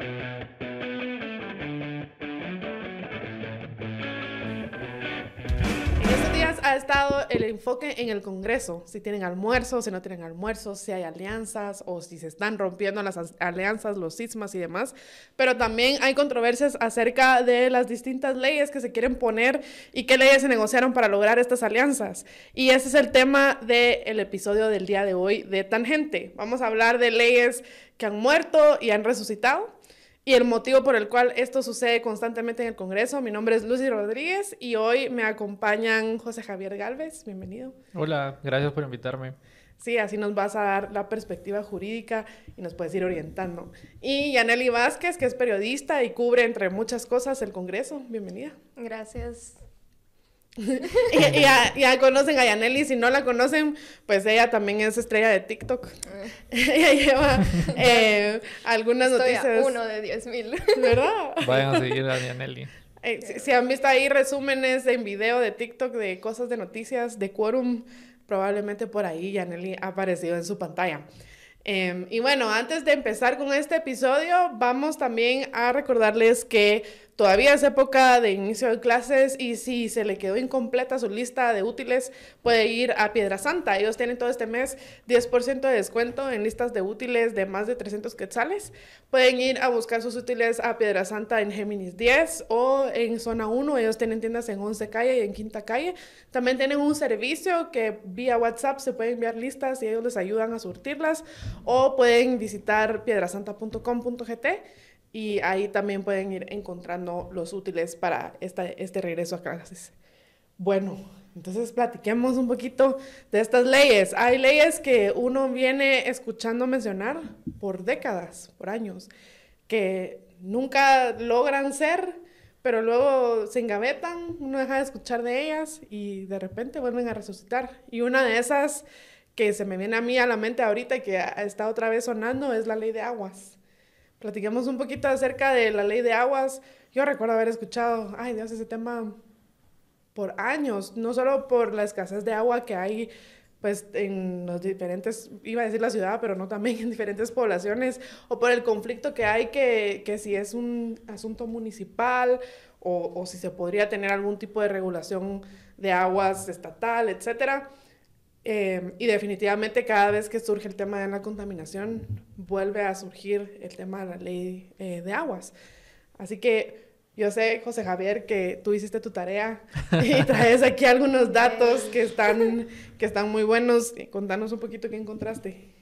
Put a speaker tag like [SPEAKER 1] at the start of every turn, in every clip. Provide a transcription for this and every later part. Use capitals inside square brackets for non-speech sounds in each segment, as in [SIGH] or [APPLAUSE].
[SPEAKER 1] En estos días ha estado el enfoque en el Congreso, si tienen almuerzo, si no tienen almuerzo, si hay alianzas o si se están rompiendo las alianzas, los sismas y demás, pero también hay controversias acerca de las distintas leyes que se quieren poner y qué leyes se negociaron para lograr estas alianzas. Y ese es el tema del episodio del día de hoy de Tangente. Vamos a hablar de leyes que han muerto y han resucitado y el motivo por el cual esto sucede constantemente en el Congreso. Mi nombre es Lucy Rodríguez y hoy me acompañan José Javier Galvez. Bienvenido.
[SPEAKER 2] Hola, gracias por invitarme.
[SPEAKER 1] Sí, así nos vas a dar la perspectiva jurídica y nos puedes ir orientando. Y Yaneli Vázquez, que es periodista y cubre, entre muchas cosas, el Congreso. Bienvenida.
[SPEAKER 3] Gracias.
[SPEAKER 1] [LAUGHS] y, ya, conocen a Yaneli, si no la conocen, pues ella también es estrella de TikTok. Ah. [LAUGHS] ella lleva eh, algunas noticias. uno
[SPEAKER 3] de 10 mil. ¿Verdad? Vayan
[SPEAKER 2] a seguir a Yaneli.
[SPEAKER 1] Eh, si, han visto ahí resúmenes en video de TikTok de cosas de noticias, de quórum, probablemente por ahí Yaneli ha aparecido en su pantalla. Em, y bueno, antes de empezar con este episodio, vamos también a recordarles que Todavía es época de inicio de clases y si se le quedó incompleta su lista de útiles, puede ir a Piedra Ellos tienen todo este mes 10% de descuento en listas de útiles de más de 300 quetzales. Pueden ir a buscar sus útiles a Piedra Santa en Géminis 10 o en Zona 1. Ellos tienen tiendas en 11 Calle y en Quinta Calle. También tienen un servicio que vía WhatsApp se pueden enviar listas y ellos les ayudan a surtirlas o pueden visitar piedrasanta.com.gt y ahí también pueden ir encontrando los útiles para esta, este regreso a clases. Bueno, entonces platiquemos un poquito de estas leyes. Hay leyes que uno viene escuchando mencionar por décadas, por años, que nunca logran ser, pero luego se engavetan, uno deja de escuchar de ellas y de repente vuelven a resucitar. Y una de esas que se me viene a mí a la mente ahorita y que está otra vez sonando es la ley de aguas Platiquemos un poquito acerca de la ley de aguas. Yo recuerdo haber escuchado, ay Dios, ese tema por años, no solo por la escasez de agua que hay pues en los diferentes, iba a decir la ciudad, pero no también en diferentes poblaciones, o por el conflicto que hay, que, si es un asunto municipal o, si se podría tener algún tipo de regulación de aguas estatal, etcétera. Em, y definitivamente cada vez que surge el tema de la contaminación, vuelve a surgir el tema de la ley eh, de aguas. Así que yo sé, José Javier, que tú hiciste tu tarea [LAUGHS] y traes aquí algunos datos que están, [LAUGHS] que están muy buenos. Contanos un poquito qué encontraste.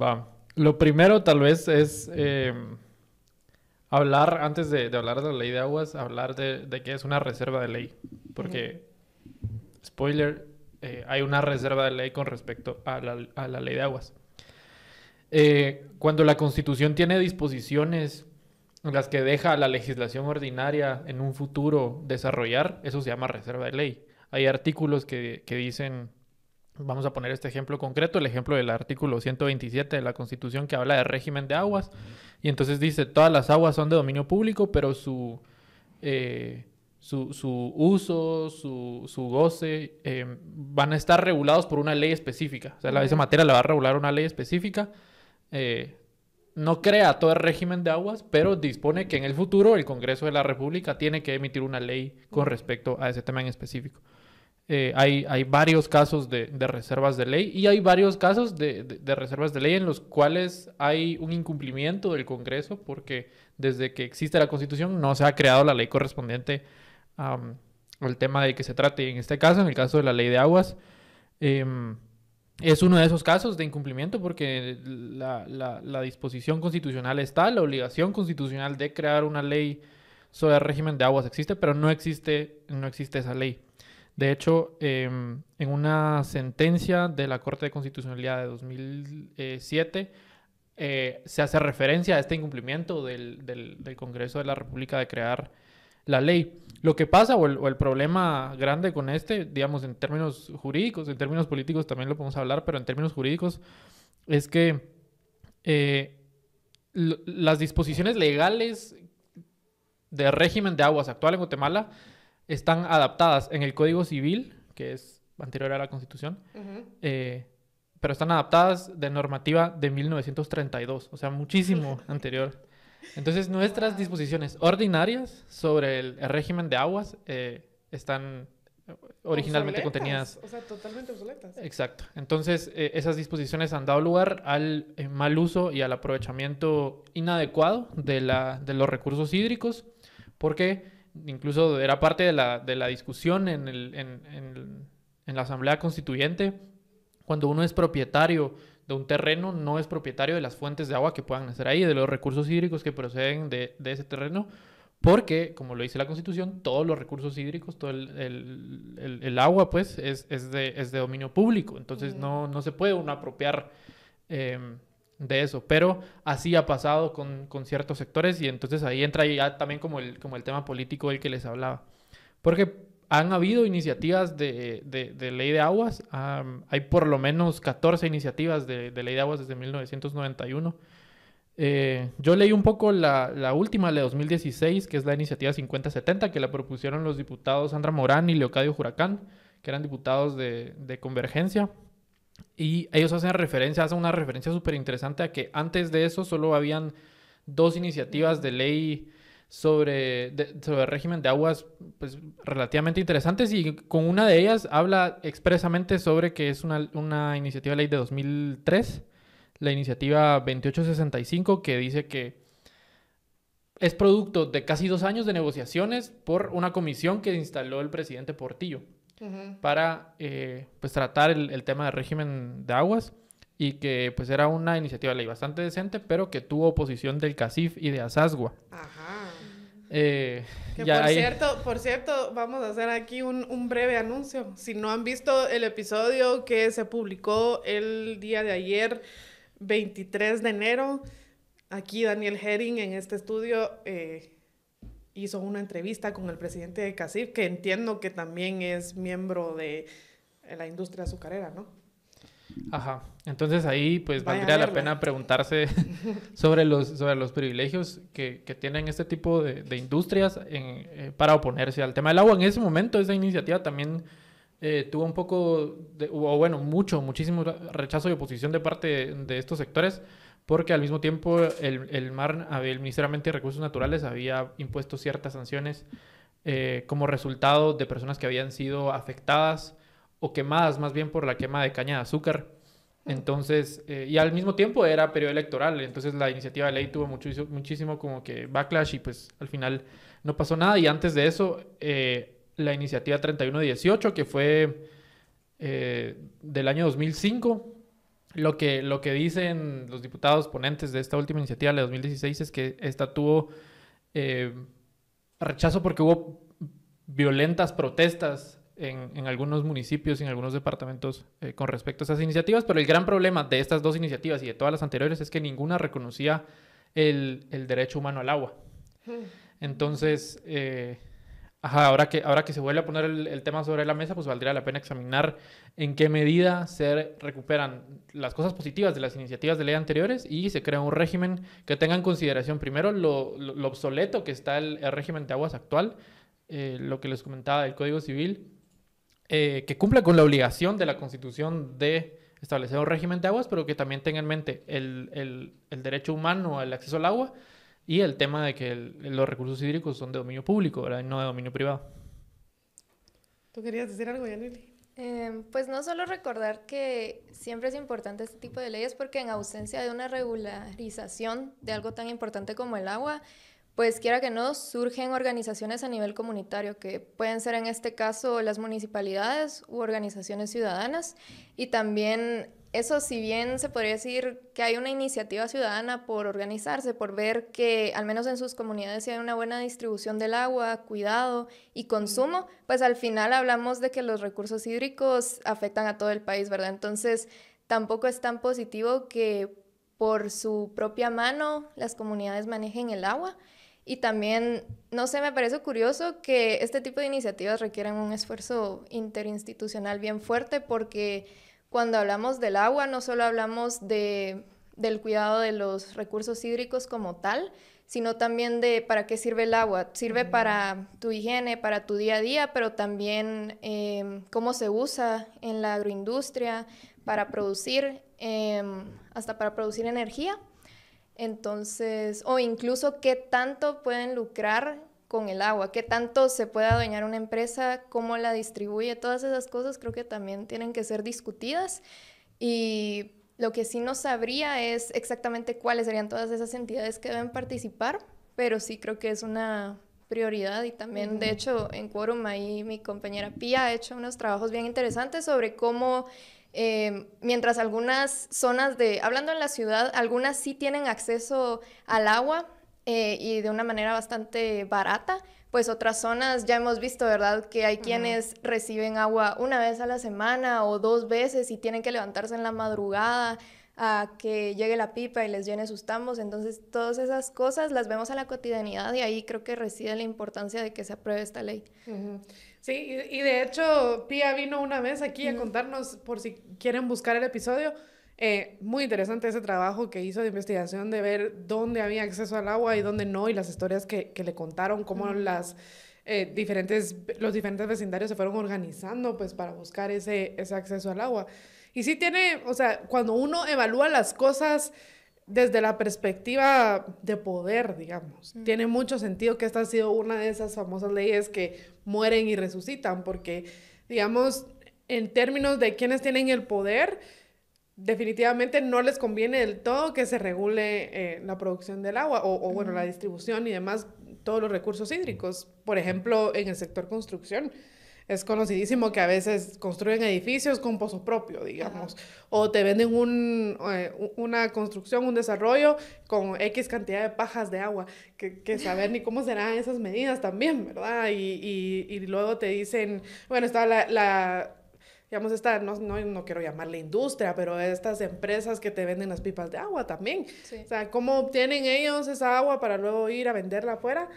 [SPEAKER 2] Va. Lo primero tal vez es em, hablar, antes de, hablar de la ley de aguas, hablar de, de qué es una reserva de ley. Porque, spoiler, eh, hay una reserva de ley con respecto a la, ley de aguas. Eh, cuando la Constitución tiene disposiciones las que deja a la legislación ordinaria en un futuro desarrollar, eso se llama reserva de ley. Hay artículos que, dicen, vamos a poner este ejemplo concreto, el ejemplo del artículo 127 de la Constitución que habla de régimen de aguas, y entonces dice, todas las aguas son de dominio público, pero su... Eh, su, uso, su, goce, eh, van a estar regulados por una ley específica. O sea, la, esa materia la va a regular una ley específica. Eh, no crea todo el régimen de aguas, pero dispone que en el futuro el Congreso de la República tiene que emitir una ley con respecto a ese tema en específico. Eh, hay, varios casos de, reservas de ley y hay varios casos de, reservas de ley en los cuales hay un incumplimiento del Congreso porque desde que existe la Constitución no se ha creado la ley correspondiente el tema de que se trate en este caso, en el caso de la ley de aguas. Em, es uno de esos casos de incumplimiento porque la, disposición constitucional está, la obligación constitucional de crear una ley sobre el régimen de aguas existe, pero no existe, no existe esa ley. De hecho, em, en una sentencia de la Corte de Constitucionalidad de 2007 eh, se hace referencia a este incumplimiento del Congreso de la República de crear la ley. Lo que pasa o el, problema grande con este, digamos, en términos jurídicos, en términos políticos también lo podemos hablar, pero en términos jurídicos es que eh, las disposiciones legales de régimen de aguas actual en Guatemala están adaptadas en el Código Civil, que es anterior a la Constitución, eh, pero están adaptadas de normativa de 1932, o sea, muchísimo [LAUGHS] anterior. Entonces, nuestras disposiciones ordinarias sobre el, régimen de aguas eh, están eh, originalmente contenidas.
[SPEAKER 1] O sea, totalmente obsoletas. Exacto.
[SPEAKER 2] Entonces, eh, esas disposiciones han dado lugar al mal uso y al aprovechamiento inadecuado de, los recursos hídricos, porque incluso era parte de la, discusión en, en la Asamblea Constituyente, cuando uno es propietario de un terreno no es propietario de las fuentes de agua que puedan nacer ahí, de los recursos hídricos que proceden de, ese terreno, porque, como lo dice la Constitución, todos los recursos hídricos, todo el, agua, pues, es, de, dominio público, entonces no, no, se puede uno apropiar eh, de eso, pero así ha pasado con, ciertos sectores y entonces ahí entra ya también como el, como el tema político del que les hablaba. Porque han habido iniciativas de, ley de aguas. hay por lo menos 14 iniciativas de, ley de aguas desde 1991. Eh, yo leí un poco la, última, la de 2016, que es la iniciativa 5070, que la propusieron los diputados Sandra Morán y Leocadio Huracán, que eran diputados de, Convergencia. Y ellos hacen referencia, hacen una referencia súper interesante a que antes de eso solo habían dos iniciativas de ley sobre, sobre el régimen de aguas pues, relativamente interesantes y con una de ellas habla expresamente sobre que es una, iniciativa ley de 2003, la iniciativa 2865, que dice que es producto de casi dos años de negociaciones por una comisión que instaló el presidente Portillo para eh, pues, tratar el, el tema del régimen de aguas y que pues era una iniciativa de ley bastante decente, pero que tuvo oposición del CACIF y de Asasgua. Ajá. Eh, que por, cierto,
[SPEAKER 1] por cierto, vamos a hacer aquí un, breve anuncio. Si no han visto el episodio que se publicó el día de ayer, 23 de enero, aquí Daniel Herring en este estudio eh, hizo una entrevista con el presidente de CACIF, que entiendo que también es miembro de la industria azucarera, ¿no?
[SPEAKER 2] Ajá. Entonces ahí pues valdría la pena preguntarse [LAUGHS] sobre los, sobre los privilegios que, tienen este tipo de, industrias eh, para oponerse al tema del agua. En ese momento esa iniciativa también eh, tuvo un poco, de, o bueno, mucho, muchísimo rechazo y oposición de parte de, estos sectores porque al mismo tiempo el, MAR, el Ministerio de Recursos Naturales había impuesto ciertas sanciones eh, como resultado de personas que habían sido afectadas o quemadas más bien por la quema de caña de azúcar. Entonces, eh, y al mismo tiempo era periodo electoral, entonces la iniciativa de ley tuvo mucho, muchísimo como que backlash y pues al final no pasó nada. Y antes de eso, eh, la iniciativa 3118, que fue eh, del año 2005, lo que, lo que dicen los diputados ponentes de esta última iniciativa, la de 2016, es que esta tuvo rechazo porque hubo violentas protestas en, algunos municipios y en algunos departamentos eh, con respecto a esas iniciativas, pero el gran problema de estas dos iniciativas y de todas las anteriores es que ninguna reconocía el, derecho humano al agua. Hmm. Entonces, eh, ahora, que, ahora que se vuelve a poner el, tema sobre la mesa, pues valdría la pena examinar en qué medida se recuperan las cosas positivas de las iniciativas de ley anteriores y se crea un régimen que tenga en consideración primero lo, obsoleto que está el, régimen de aguas actual, eh, lo que les comentaba del Código Civil, eh, que cumpla con la obligación de la Constitución de establecer un régimen de aguas, pero que también tenga en mente el, el, derecho humano al acceso al agua y el tema de que los recursos hídricos son de dominio público, no de dominio privado.
[SPEAKER 3] ¿Tú querías decir algo, Yanili? Eh, pues no solo recordar que siempre es importante este tipo de leyes porque en ausencia de una regularización de algo tan importante como el agua, pues quiera que no, surgen organizaciones a nivel comunitario, que pueden ser en este caso las municipalidades u organizaciones ciudadanas. Y también eso, si bien se podría decir que hay una iniciativa ciudadana por organizarse, por ver que al menos en sus comunidades si hay una buena distribución del agua, cuidado y consumo, pues al final hablamos de que los recursos hídricos afectan a todo el país, ¿verdad? Entonces, tampoco es tan positivo que por su propia mano las comunidades manejen el agua y también, no sé, me parece curioso que este tipo de iniciativas requieran un esfuerzo interinstitucional bien fuerte porque cuando hablamos del agua no solo hablamos de, del cuidado de los recursos hídricos como tal, sino también de para qué sirve el agua. Sirve para tu higiene, para tu día a día, pero también em, cómo se usa en la agroindustria para producir, em, hasta para producir energía. Entonces, o incluso qué tanto pueden lucrar con el agua, qué tanto se puede adueñar una empresa, cómo la distribuye, todas esas cosas creo que también tienen que ser discutidas y lo que sí no sabría es exactamente cuáles serían todas esas entidades que deben participar, pero sí creo que es una prioridad y también, de hecho, en Quorum ahí mi compañera Pia ha hecho unos trabajos bien interesantes sobre cómo Em, mientras algunas zonas de, hablando en la ciudad, algunas sí tienen acceso al agua eh, y de una manera bastante barata, pues otras zonas ya hemos visto, ¿verdad? Que hay quienes reciben agua una vez a la semana o dos veces y tienen que levantarse en la madrugada a que llegue la pipa y les llene sus tambos. Entonces, todas esas cosas las vemos a la cotidianidad y ahí creo que reside la importancia de que se apruebe esta ley. Sí,
[SPEAKER 1] y, de hecho, Pia vino una vez aquí a contarnos, por si quieren buscar el episodio, eh, muy interesante ese trabajo que hizo de investigación de ver dónde había acceso al agua y dónde no, y las historias que, que le contaron, cómo las, eh, diferentes, los diferentes vecindarios se fueron organizando pues, para buscar ese, ese acceso al agua. Y sí tiene, o sea, cuando uno evalúa las cosas desde la perspectiva de poder, digamos. Tiene mucho sentido que esta ha sido una de esas famosas leyes que mueren y resucitan, porque, digamos, en términos de quienes tienen el poder, definitivamente no les conviene del todo que se regule eh, la producción del agua o, bueno, la distribución y demás, todos los recursos hídricos. Por ejemplo, en el sector construcción es conocidísimo que a veces construyen edificios con pozo propio, digamos, o te venden eh, una construcción, un desarrollo con X cantidad de pajas de agua, que, que saber ni cómo serán esas medidas también, ¿verdad? Y, luego te dicen, bueno, está la, digamos, esta, no, no, no, quiero llamarle industria, pero estas empresas que te venden las pipas de agua también. O sea, ¿cómo obtienen ellos esa agua para luego ir a venderla afuera?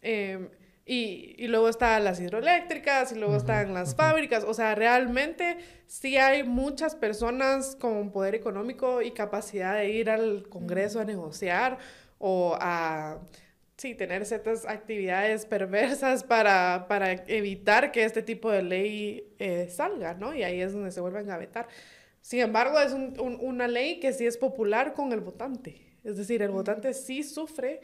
[SPEAKER 1] Eh, y, y, luego están las hidroeléctricas y luego están las fábricas. O sea, realmente sí hay muchas personas con poder económico y capacidad de ir al Congreso a negociar o a sí, tener ciertas actividades perversas para, para evitar que este tipo de ley eh, salga, ¿no? Y ahí es donde se vuelven a vetar. Sin embargo, es un, una ley que sí es popular con el votante. Es decir, el votante sí sufre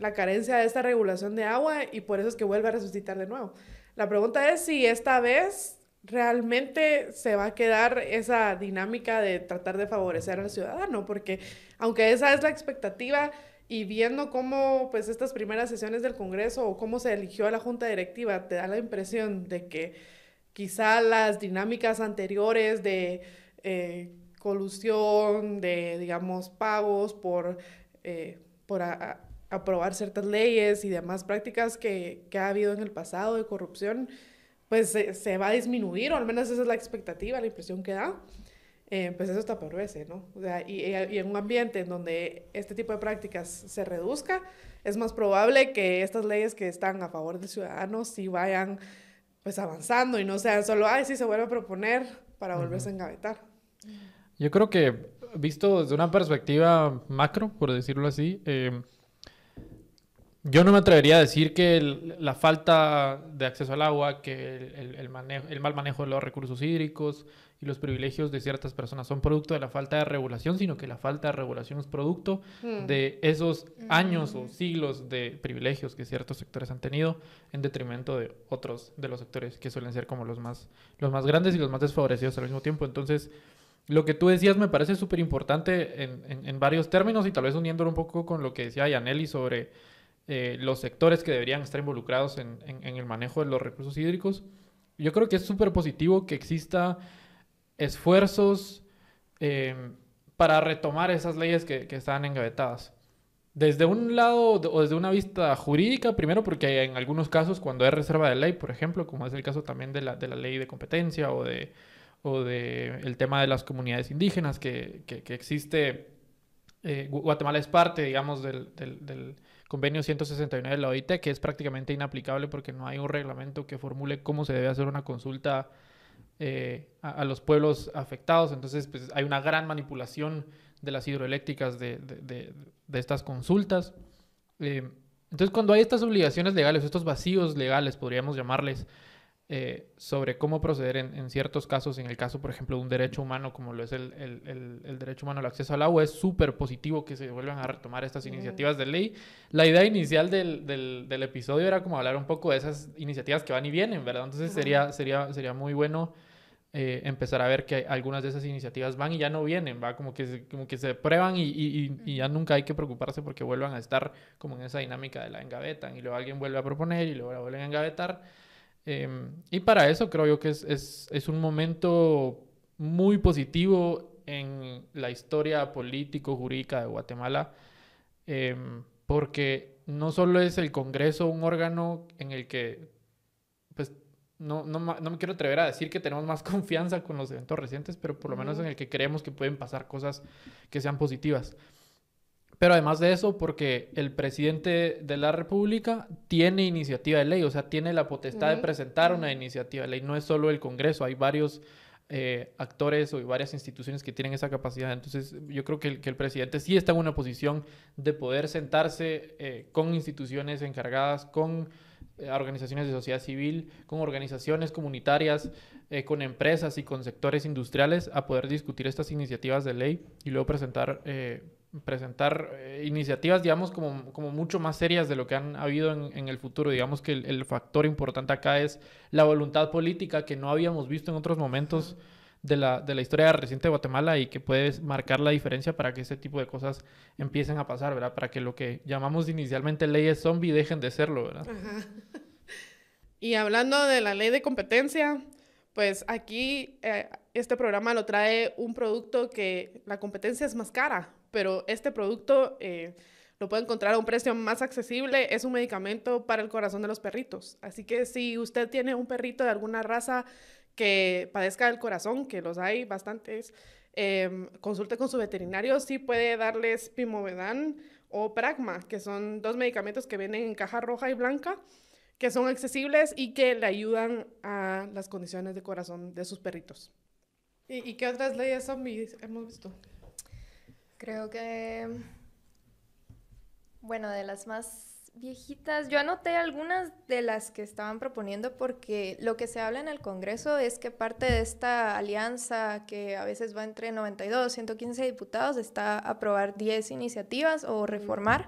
[SPEAKER 1] la carencia de esta regulación de agua y por eso es que vuelve a resucitar de nuevo. La pregunta es si esta vez realmente se va a quedar esa dinámica de tratar de favorecer al ciudadano, porque aunque esa es la expectativa y viendo cómo pues estas primeras sesiones del Congreso o cómo se eligió a la junta directiva, te da la impresión de que quizá las dinámicas anteriores de eh, colusión, de digamos pagos por, eh, por aprobar ciertas leyes y demás prácticas que, que ha habido en el pasado de corrupción, pues se, se, va a disminuir, o al menos esa es la expectativa, la impresión que da. Eh, pues eso está por verse ¿no? O sea, y, y, en un ambiente en donde este tipo de prácticas se reduzca, es más probable que estas leyes que están a favor del ciudadano sí vayan pues avanzando y no sean solo, ay, sí se vuelve a proponer para volverse a engavetar.
[SPEAKER 2] Yo creo que, visto desde una perspectiva macro, por decirlo así, eh, yo no me atrevería a decir que la falta de acceso al agua, que el, el, mal manejo de los recursos hídricos y los privilegios de ciertas personas son producto de la falta de regulación, sino que la falta de regulación es producto mm. de esos mm. años o siglos de privilegios que ciertos sectores han tenido en detrimento de otros de los sectores que suelen ser como los más, los más grandes y los más desfavorecidos al mismo tiempo. Entonces, lo que tú decías me parece súper importante en, varios términos y tal vez uniéndolo un poco con lo que decía Yaneli sobre eh, los sectores que deberían estar involucrados en, el manejo de los recursos hídricos. Yo creo que es súper positivo que exista esfuerzos eh, para retomar esas leyes que, están engavetadas. Desde un lado o desde una vista jurídica, primero porque en algunos casos cuando hay reserva de ley, por ejemplo, como es el caso también de la, de la ley de competencia o de o de el tema de las comunidades indígenas que, que, existe, eh, Guatemala es parte, digamos, del convenio 169 de la OIT, que es prácticamente inaplicable porque no hay un reglamento que formule cómo se debe hacer una consulta eh, a, los pueblos afectados. Entonces, pues, hay una gran manipulación de las hidroeléctricas de, estas consultas. Eh, entonces, cuando hay estas obligaciones legales, estos vacíos legales, podríamos llamarles, eh, sobre cómo proceder en, ciertos casos, en el caso, por ejemplo, de un derecho humano como lo es el, derecho humano al acceso al agua, es súper positivo que se vuelvan a retomar estas iniciativas de ley. La idea inicial del, episodio era como hablar un poco de esas iniciativas que van y vienen, ¿verdad? Entonces sería, muy bueno... Eh, empezar a ver que algunas de esas iniciativas van y ya no vienen, va como que se, como que prueban y, y ya nunca hay que preocuparse porque vuelvan a estar como en esa dinámica de la engavetan y luego alguien vuelve a proponer y luego la vuelven a engavetar. Em, y para eso creo yo que es, un momento muy positivo en la historia político-jurídica de Guatemala, em, porque no solo es el Congreso un órgano en el que, pues, no, me quiero atrever a decir que tenemos más [LAUGHS] confianza con los eventos recientes, pero por lo menos en el que creemos que pueden pasar cosas que sean positivas. Pero además de eso, porque el presidente de la República tiene iniciativa de ley, o sea, tiene la potestad de presentar una iniciativa de ley. No es solo el Congreso, hay varios eh, actores o varias instituciones que tienen esa capacidad. Entonces, yo creo que el, presidente sí está en una posición de poder sentarse eh, con instituciones encargadas, con eh, organizaciones de sociedad civil, con organizaciones comunitarias, con empresas y con sectores industriales a poder discutir estas iniciativas de ley y luego presentar presentar eh, iniciativas, digamos, como, como, mucho más serias de lo que han habido en, el futuro. Digamos que el, factor importante acá es la voluntad política que no habíamos visto en otros momentos de la, de la historia reciente de Guatemala y que puede marcar la diferencia para que ese tipo de cosas empiecen a pasar, ¿verdad? Para que lo que llamamos inicialmente leyes zombie dejen de serlo, ¿verdad?
[SPEAKER 1] Ajá. [LAUGHS] Y hablando de la ley de competencia, pues aquí eh, este programa lo trae un producto que la competencia es más cara, pero este producto eh, lo puede encontrar a un precio más accesible. Es un medicamento para el corazón de los perritos. Así que si usted tiene un perrito de alguna raza que padezca del corazón, que los hay bastantes, em, consulte con su veterinario si puede darles Pimovedan o pragma, que son dos medicamentos que vienen en caja roja y blanca que son accesibles y que le ayudan a las condiciones de corazón de sus perritos.
[SPEAKER 3] ¿Y, qué otras leyes hemos visto? Creo que, bueno, de las más viejitas, yo anoté algunas de las que estaban proponiendo porque lo que se habla en el Congreso es que parte de esta alianza que a veces va entre 92, 115 diputados está aprobar 10 iniciativas o reformar,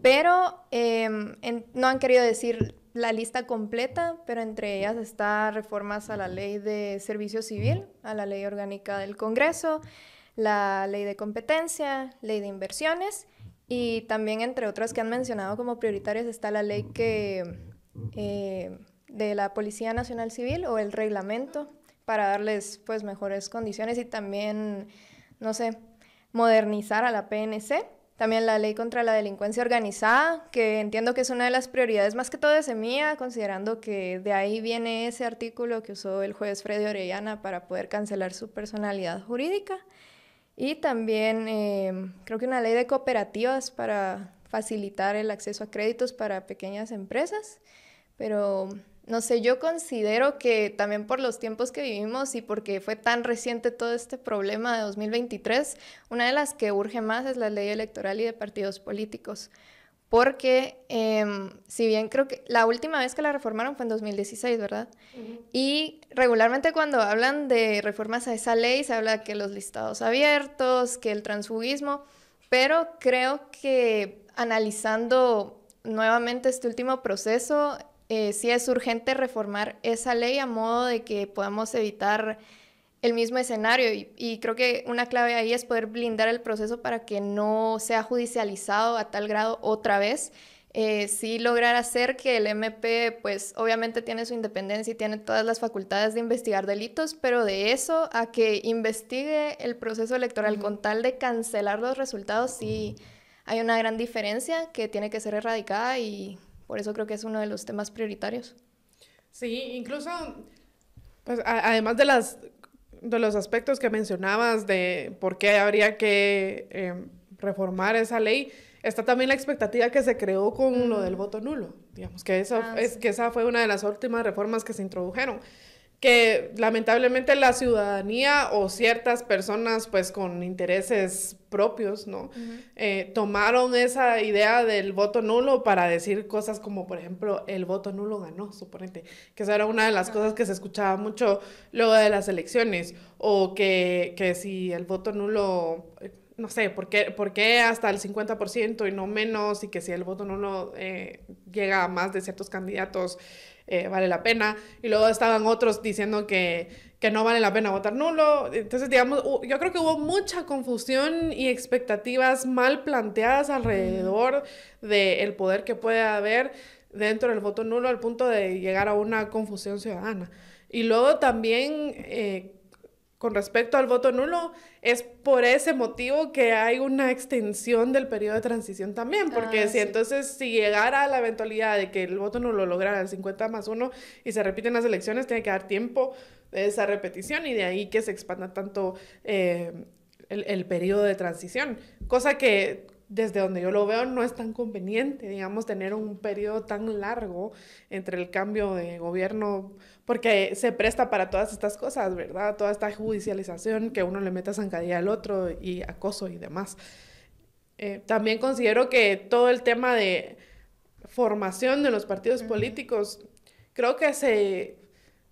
[SPEAKER 3] pero em, no han querido decir la lista completa, pero entre ellas está reformas a la ley de servicio civil, a la ley orgánica del Congreso, la ley de competencia, ley de inversiones y también entre otras que han mencionado como prioritarias está la ley que, eh, de la Policía Nacional Civil o el reglamento para darles pues mejores condiciones y también, no sé, modernizar a la PNC. También la ley contra la delincuencia organizada, que entiendo que es una de las prioridades más que todo de Semilla, considerando que de ahí viene ese artículo que usó el juez Freddy Orellana para poder cancelar su personalidad jurídica. Y también eh, creo que una ley de cooperativas para facilitar el acceso a créditos para pequeñas empresas. Pero no sé, yo considero que también por los tiempos que vivimos y porque fue tan reciente todo este problema de 2023, una de las que urge más es la ley electoral y de partidos políticos. Porque em, si bien creo que la última vez que la reformaron fue en 2016, ¿verdad? Y regularmente cuando hablan de reformas a esa ley se habla que los listados abiertos, que el transfugismo, pero creo que analizando nuevamente este último proceso, eh, sí es urgente reformar esa ley a modo de que podamos evitar el mismo escenario y, creo que una clave ahí es poder blindar el proceso para que no sea judicializado a tal grado otra vez. Eh, sí lograr hacer que el MP, pues obviamente tiene su independencia y tiene todas las facultades de investigar delitos, pero de eso a que investigue el proceso electoral con tal de cancelar los resultados, sí hay una gran diferencia que tiene que ser erradicada y por eso creo que es uno de los temas prioritarios.
[SPEAKER 1] Sí, incluso, pues además de, las, de los aspectos que mencionabas de por qué habría que em, reformar esa ley, está también la expectativa que se creó con lo del voto nulo. Digamos que, eso, ah, es, que esa fue una de las últimas reformas que se introdujeron que lamentablemente la ciudadanía o ciertas personas pues con intereses propios, ¿no? Eh, tomaron esa idea del voto nulo para decir cosas como, por ejemplo, el voto nulo ganó, suponente, que esa era una de las cosas que se escuchaba mucho luego de las elecciones, o que, que si el voto nulo eh, no sé, ¿por qué, ¿por qué, hasta el 50% y no menos? Y que si el voto nulo eh, llega a más de ciertos candidatos, eh, vale la pena. Y luego estaban otros diciendo que, que no vale la pena votar nulo. Entonces, digamos, yo creo que hubo mucha confusión y expectativas mal planteadas alrededor del poder que puede haber dentro del voto nulo al punto de llegar a una confusión ciudadana. Y luego también eh, con respecto al voto nulo, es por ese motivo que hay una extensión del periodo de transición también, porque ah, si entonces si llegara a la eventualidad de que el voto nulo lograra el 50 más 1 y se repiten las elecciones, tiene que dar tiempo de esa repetición y de ahí que se expanda tanto eh, el, el periodo de transición, cosa que desde donde yo lo veo, no es tan conveniente, digamos, tener un periodo tan largo entre el cambio de gobierno, porque se presta para todas estas cosas, ¿verdad? Toda esta judicialización que uno le meta zancadilla al otro y acoso y demás. Eh, también considero que todo el tema de formación de los partidos políticos, creo que se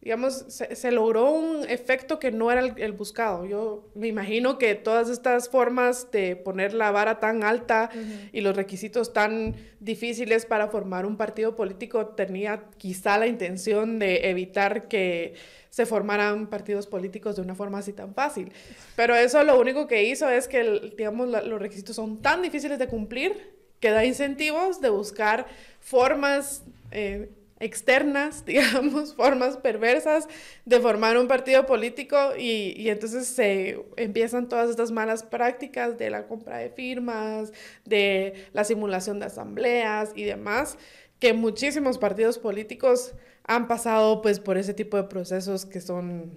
[SPEAKER 1] digamos, se, logró un efecto que no era el, buscado. Yo me imagino que todas estas formas de poner la vara tan alta y los requisitos tan difíciles para formar un partido político tenía quizá la intención de evitar que se formaran partidos políticos de una forma así tan fácil. Pero eso lo único que hizo es que, digamos, los requisitos son tan difíciles de cumplir que da incentivos de buscar formas... Eh, externas, [LAUGHS] digamos, formas perversas de formar un partido político y, entonces se empiezan todas estas malas prácticas de la compra de firmas, de la simulación de asambleas y demás, que muchísimos partidos políticos han pasado pues por ese tipo de procesos que son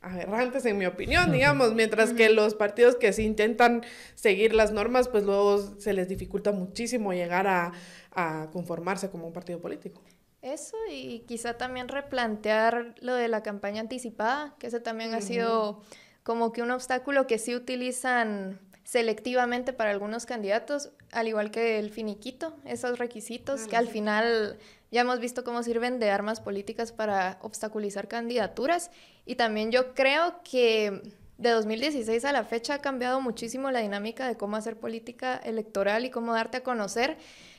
[SPEAKER 1] aberrantes en mi opinión, digamos, mientras que los partidos que sí intentan seguir las normas, pues luego se les dificulta muchísimo llegar a conformarse como un partido político.
[SPEAKER 3] Eso y quizá también replantear lo de la campaña anticipada, que ese también ha sido como que un obstáculo que sí utilizan selectivamente para algunos candidatos, al igual que el finiquito, esos requisitos ah, que al final ya hemos visto cómo sirven de armas políticas para obstaculizar candidaturas. Y también yo creo que de 2016 a la fecha ha cambiado muchísimo la dinámica de cómo hacer política electoral y cómo darte a conocer.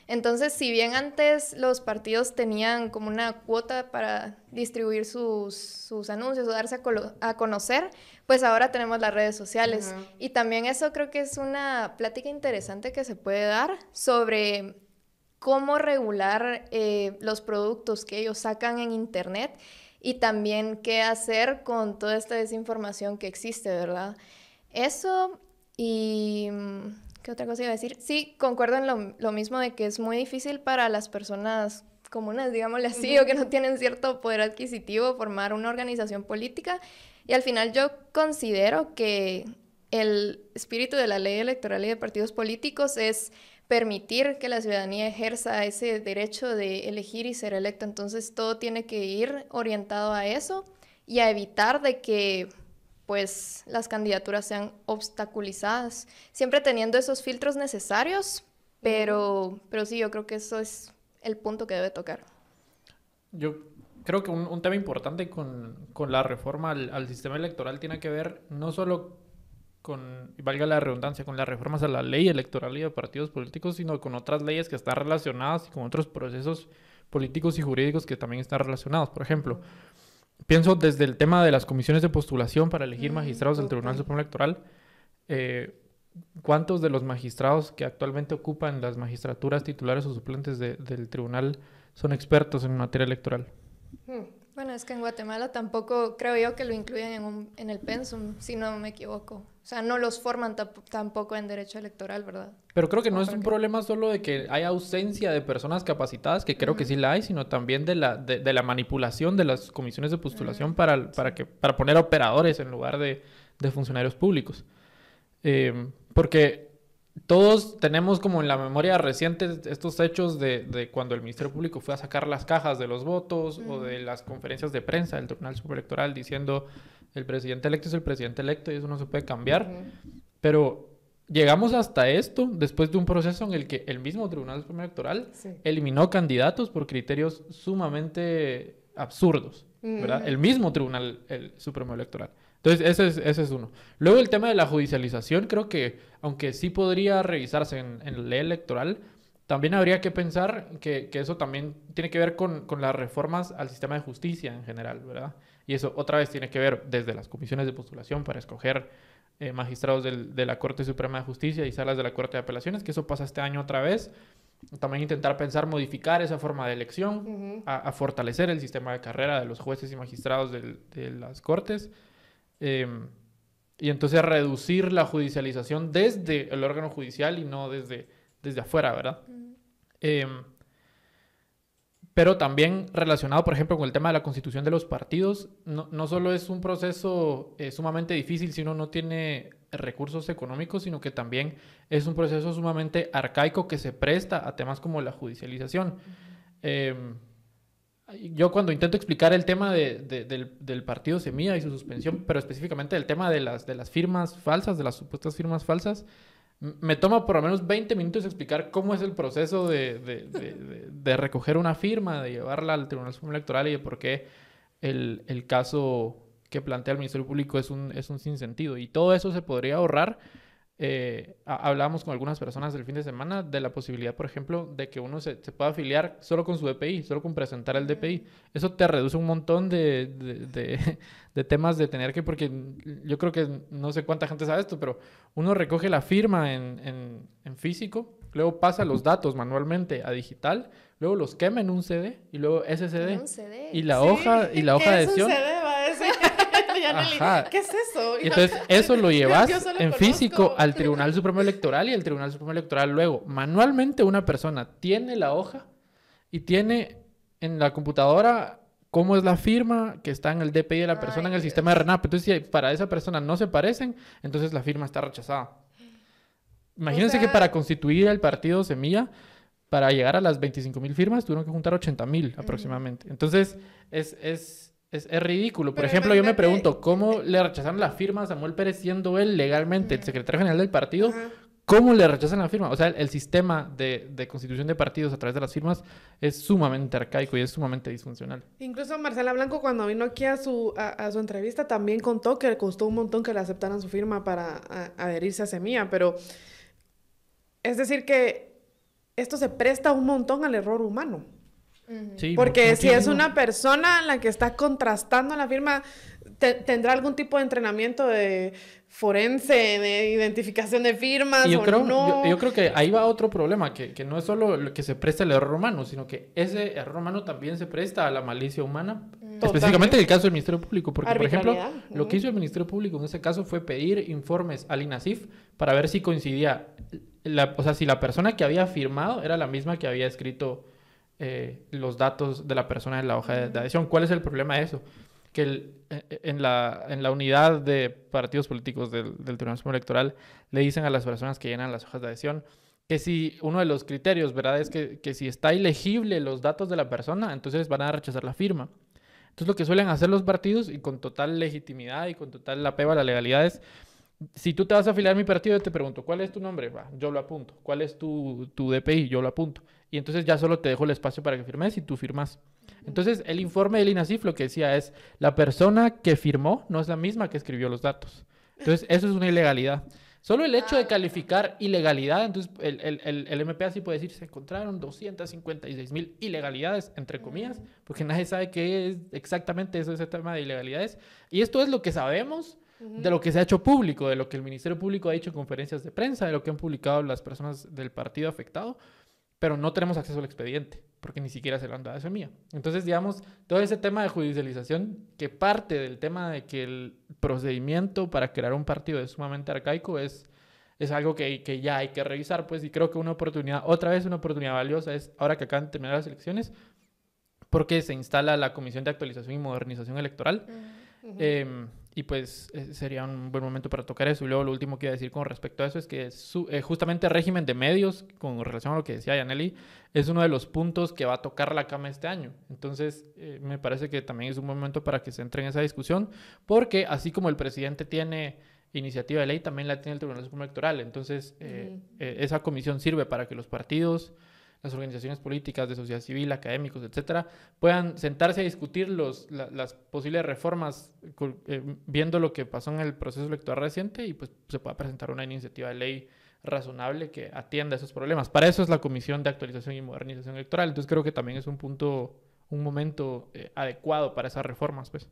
[SPEAKER 3] Entonces, si bien antes los partidos tenían como una cuota para distribuir sus, anuncios o darse a, conocer, pues ahora tenemos las redes sociales. Y también eso creo que es una plática interesante que se puede dar sobre cómo regular eh, los productos que ellos sacan en Internet y también qué hacer con toda esta desinformación que existe, ¿verdad? Eso y mm, ¿Qué otra cosa iba a decir? Sí, concuerdo en lo, mismo de que es muy difícil para las personas comunes, digámosle así, o que no tienen cierto poder adquisitivo formar una organización política. Y al final yo considero que el espíritu de la ley electoral y de partidos políticos es permitir que la ciudadanía ejerza ese derecho de elegir y ser electo. Entonces todo tiene que ir orientado a eso y a evitar de que pues las candidaturas sean obstaculizadas, siempre teniendo esos filtros necesarios, pero, pero sí, yo creo que eso es el punto que debe tocar.
[SPEAKER 2] Yo creo que un, tema importante con, la reforma al, sistema electoral tiene que ver no solo con, valga la redundancia, con las reformas a la ley electoral y a partidos políticos, sino con otras leyes que están relacionadas y con otros procesos políticos y jurídicos que también están relacionados. Por ejemplo, pienso desde el tema de las comisiones de postulación para elegir mm, magistrados del Tribunal Supremo Electoral, eh, ¿cuántos de los magistrados que actualmente ocupan las magistraturas titulares o suplentes del tribunal son expertos en materia electoral?
[SPEAKER 3] Hmm, bueno, es que en Guatemala tampoco creo yo que lo incluyan en, un, en el pensum, si no me equivoco. O sea, no los forman tampoco en derecho electoral, ¿verdad?
[SPEAKER 2] Pero creo que no, es un problema solo de que hay ausencia de personas capacitadas, que creo que sí la hay, sino también de la, de, la manipulación de las comisiones de postulación para, para, que, para poner operadores en lugar de, funcionarios públicos. Eh, porque todos tenemos como en la memoria reciente estos hechos de, de, cuando el Ministerio Público fue a sacar las cajas de los votos o de las conferencias de prensa del Tribunal Superelectoral diciendo el presidente electo es el presidente electo y eso no se puede cambiar. Pero llegamos hasta esto después de un proceso en el que el mismo Tribunal Supremo Electoral eliminó candidatos por criterios sumamente absurdos, ¿verdad? El mismo Tribunal el Supremo Electoral. Entonces, ese es, uno. Luego el tema de la judicialización, creo que, aunque sí podría revisarse en, la ley electoral, también habría que pensar que, eso también tiene que ver con, con, las reformas al sistema de justicia en general, ¿verdad? Y eso otra vez tiene que ver desde las comisiones de postulación para escoger eh, magistrados del, de la Corte Suprema de Justicia y salas de la Corte de Apelaciones, que eso pasa este año otra vez. También intentar pensar modificar esa forma de elección, a, fortalecer el sistema de carrera de los jueces y magistrados de las Cortes. Em, y entonces reducir la judicialización desde el órgano judicial y no desde, desde afuera, ¿verdad? Pero también relacionado, por ejemplo, con el tema de la constitución de los partidos, no, solo es un proceso eh, sumamente difícil si uno no tiene recursos económicos, sino que también es un proceso sumamente arcaico que se presta a temas como la judicialización. Em, yo cuando intento explicar el tema del, partido Semilla y su suspensión, pero específicamente el tema de las firmas falsas, de las supuestas firmas falsas, me toma por lo menos 20 minutos explicar cómo es el proceso de, de, de, recoger una firma, de llevarla al Tribunal Supremo Electoral y de por qué el, el, caso que plantea el Ministerio Público es un, es un sinsentido. Y todo eso se podría ahorrar eh, hablábamos con algunas personas el fin de semana de la posibilidad, por ejemplo, de que uno se, pueda afiliar solo con su DPI, solo con presentar el DPI. Eso te reduce un montón de, [LAUGHS] de, temas de tener que, porque yo creo que no sé cuánta gente sabe esto, pero uno recoge la firma en, en, físico, luego pasa los datos manualmente a digital, luego los quema en un CD y luego ese CD, y la hoja y la hoja de adhesión. va
[SPEAKER 1] ¿Qué es eso? entonces, eso lo [LAUGHS] llevas en
[SPEAKER 2] físico al Tribunal Supremo Electoral y el Tribunal Supremo Electoral luego, manualmente una persona tiene la hoja y tiene en la computadora cómo es la firma que está en el DPI de la persona en el sistema de RENAP. Entonces, si para esa persona no se parecen, entonces la firma está rechazada. Imagínense que para constituir el partido Semilla, para llegar a las 25 mil firmas, tuvieron que juntar 80 mil aproximadamente. Entonces, es, es, es, ridículo. Por ejemplo, yo me pregunto, ¿cómo le rechazaron la firma a Samuel Pérez siendo él legalmente el secretario general del partido? ¿Cómo le rechazan la firma? O sea, el, sistema de, constitución de partidos a través de las firmas es sumamente arcaico y es sumamente disfuncional.
[SPEAKER 1] Incluso Marcela Blanco cuando vino aquí a su, a, su entrevista también contó que le costó un montón que le aceptaran su firma para adherirse a Semilla, pero es decir que esto se presta un montón al error humano. Porque si es una persona la que está contrastando la firma, tendrá algún tipo de entrenamiento de forense, de identificación de firmas. yo, o creo, no? yo,
[SPEAKER 2] creo que ahí va otro problema, que, no es solo que se presta el error humano, sino que ese error humano también se presta a la malicia humana, específicamente en el caso del Ministerio Público, porque por ejemplo, lo que hizo el Ministerio Público en ese caso fue pedir informes al INASIF para ver si coincidía, o sea, si la persona que había firmado era la misma que había escrito eh, los datos de la persona en la hoja de, adhesión. ¿Cuál es el problema de eso? Que eh, eh, en, la, en, la, unidad de partidos políticos del, del Tribunal Electoral le dicen a las personas que llenan las hojas de adhesión que si uno de los criterios, ¿verdad? Es que, si está ilegible los datos de la persona, entonces van a rechazar la firma. Entonces lo que suelen hacer los partidos y con total legitimidad y con total apego a la legalidad es, si tú te vas a afiliar a mi partido, yo te pregunto, ¿cuál es tu nombre? yo lo apunto. ¿Cuál es tu, tu DPI? Yo lo apunto y entonces ya solo te dejo el espacio para que firmes y tú firmas. Entonces, el informe del INACIF lo que decía es, la persona que firmó no es la misma que escribió los datos. Entonces, [LAUGHS] eso es una ilegalidad. Solo el hecho de ah. calificar ilegalidad, entonces el, el, el, el MPA sí puede decir, se encontraron 256 mil ilegalidades, entre comillas, porque nadie sabe qué es exactamente eso, ese tema de ilegalidades. Y esto es lo que sabemos de lo que se ha hecho público, de lo que el Ministerio Público ha dicho en conferencias de prensa, de lo que han publicado las personas del partido afectado, pero no tenemos acceso al expediente, porque ni siquiera se lo han dado a mí mía. Entonces, digamos, todo ese tema de judicialización, que parte del tema de que el procedimiento para crear un partido es sumamente arcaico, es, es algo que, que ya hay que revisar, pues, y creo que una oportunidad, otra vez una oportunidad valiosa es, ahora que acaban de terminar las elecciones, porque se instala la Comisión de Actualización y Modernización Electoral. Mm, y pues eh, sería un buen momento para tocar eso. Y luego lo último que iba a decir con respecto a eso es que eh, justamente el régimen de medios, con relación a lo que decía Yaneli, es uno de los puntos que va a tocar la cama este año. Entonces, eh, me parece que también es un buen momento para que se entre en esa discusión, porque así como el presidente tiene iniciativa de ley, también la tiene el Tribunal Supremo Electoral. Entonces, esa comisión sirve para que los partidos las organizaciones políticas, de sociedad civil, académicos, etcétera, puedan sentarse a discutir los, las posibles reformas, eh, viendo lo que pasó en el proceso electoral reciente y pues se pueda presentar una iniciativa de ley razonable que atienda esos problemas. Para eso es la Comisión de Actualización y Modernización Electoral. Entonces creo que también es un punto, un momento eh, adecuado para esas reformas, pues.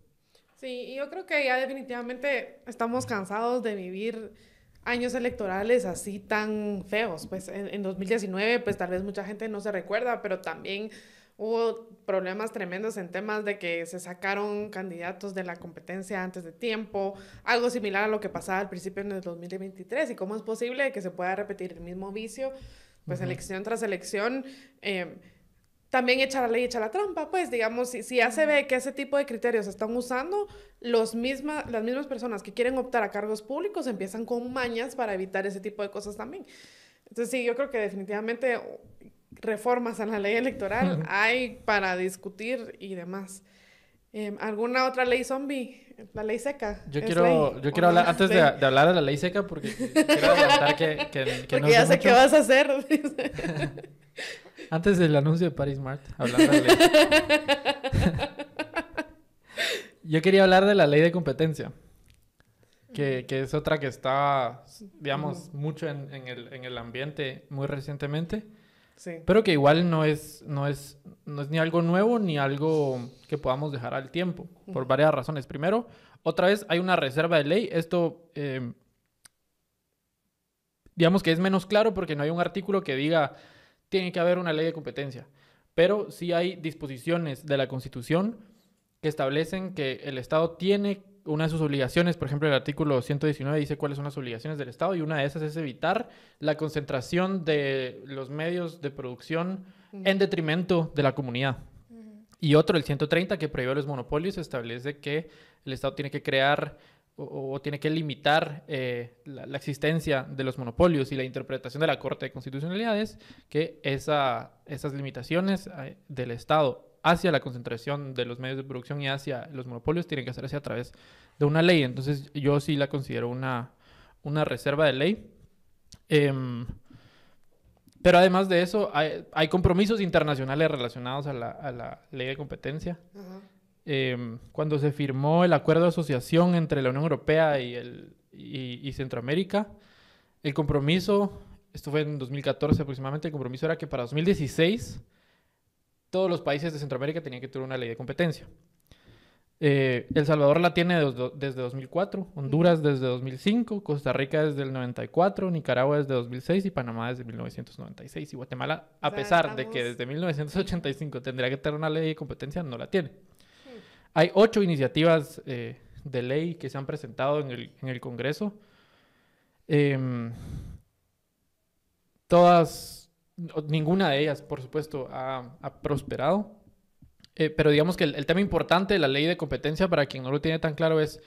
[SPEAKER 1] Sí, yo creo que ya definitivamente estamos cansados de vivir años electorales así tan feos. Pues en, 2019, pues tal vez mucha gente no se recuerda, pero también hubo problemas tremendos en temas de que se sacaron candidatos de la competencia antes de tiempo, algo similar a lo que pasaba al principio en el 2023. ¿Y cómo es posible que se pueda repetir el mismo vicio? Pues elección tras elección. Eh, también echa la ley, echa la trampa, pues digamos, si, si ya se ve que ese tipo de criterios están usando, los misma, las mismas personas que quieren optar a cargos públicos empiezan con mañas para evitar ese tipo de cosas también. Entonces sí, yo creo que definitivamente reformas a la ley electoral hay para discutir y demás. Em, ¿Alguna otra ley zombie? La ley seca. Yo quiero, yo quiero hablar, antes de,
[SPEAKER 2] hablar de la ley seca, porque
[SPEAKER 1] quiero [LAUGHS] que, porque ya sé qué vas a hacer. [LAUGHS]
[SPEAKER 2] Antes del anuncio de Paris Mart, hablando de [LAUGHS] Yo quería hablar de la ley de competencia, que, que es otra que está, digamos, mucho en, el, en el ambiente muy recientemente. Sí. Pero que igual no es, no, es, no es ni algo nuevo ni algo que podamos dejar al tiempo, por varias razones. Primero, otra vez hay una reserva de ley. Esto, eh, digamos que es menos claro porque no hay un artículo que diga tiene que haber una ley de competencia. Pero sí hay disposiciones de la Constitución que establecen que el Estado tiene una de sus obligaciones, por ejemplo, el artículo 119 dice cuáles son las obligaciones del Estado y una de esas es evitar la concentración de los medios de producción en detrimento de la comunidad. Y otro, el 130, que prohíbe los monopolios, establece que el Estado tiene que crear o, tiene que limitar eh, la, existencia de los monopolios y la interpretación de la Corte de Constitucionalidades, que esa, esas limitaciones eh, del Estado hacia la concentración de los medios de producción y hacia los monopolios tienen que hacerse a través de una ley. Entonces yo sí la considero una, una reserva de ley. Em, pero además de eso, hay, compromisos internacionales relacionados a la, a la ley de competencia. Uh Em, cuando se firmó el acuerdo de asociación entre la Unión Europea y, y, Centroamérica, el compromiso, esto fue en 2014 aproximadamente, el compromiso era que para 2016 todos los países de Centroamérica tenían que tener una ley de competencia. Eh, el Salvador la tiene desde, 2004, Honduras desde 2005, Costa Rica desde el 94, Nicaragua desde 2006 y Panamá desde 1996. Y Guatemala, a pesar de que desde 1985 tendría que tener una ley de competencia, no la tiene. Hay ocho iniciativas eh, de ley que se han presentado en el, Congreso. Em, todas, ninguna de ellas, por supuesto, ha, prosperado. Eh, pero digamos que el, tema importante de la ley de competencia, para quien no lo tiene tan claro, es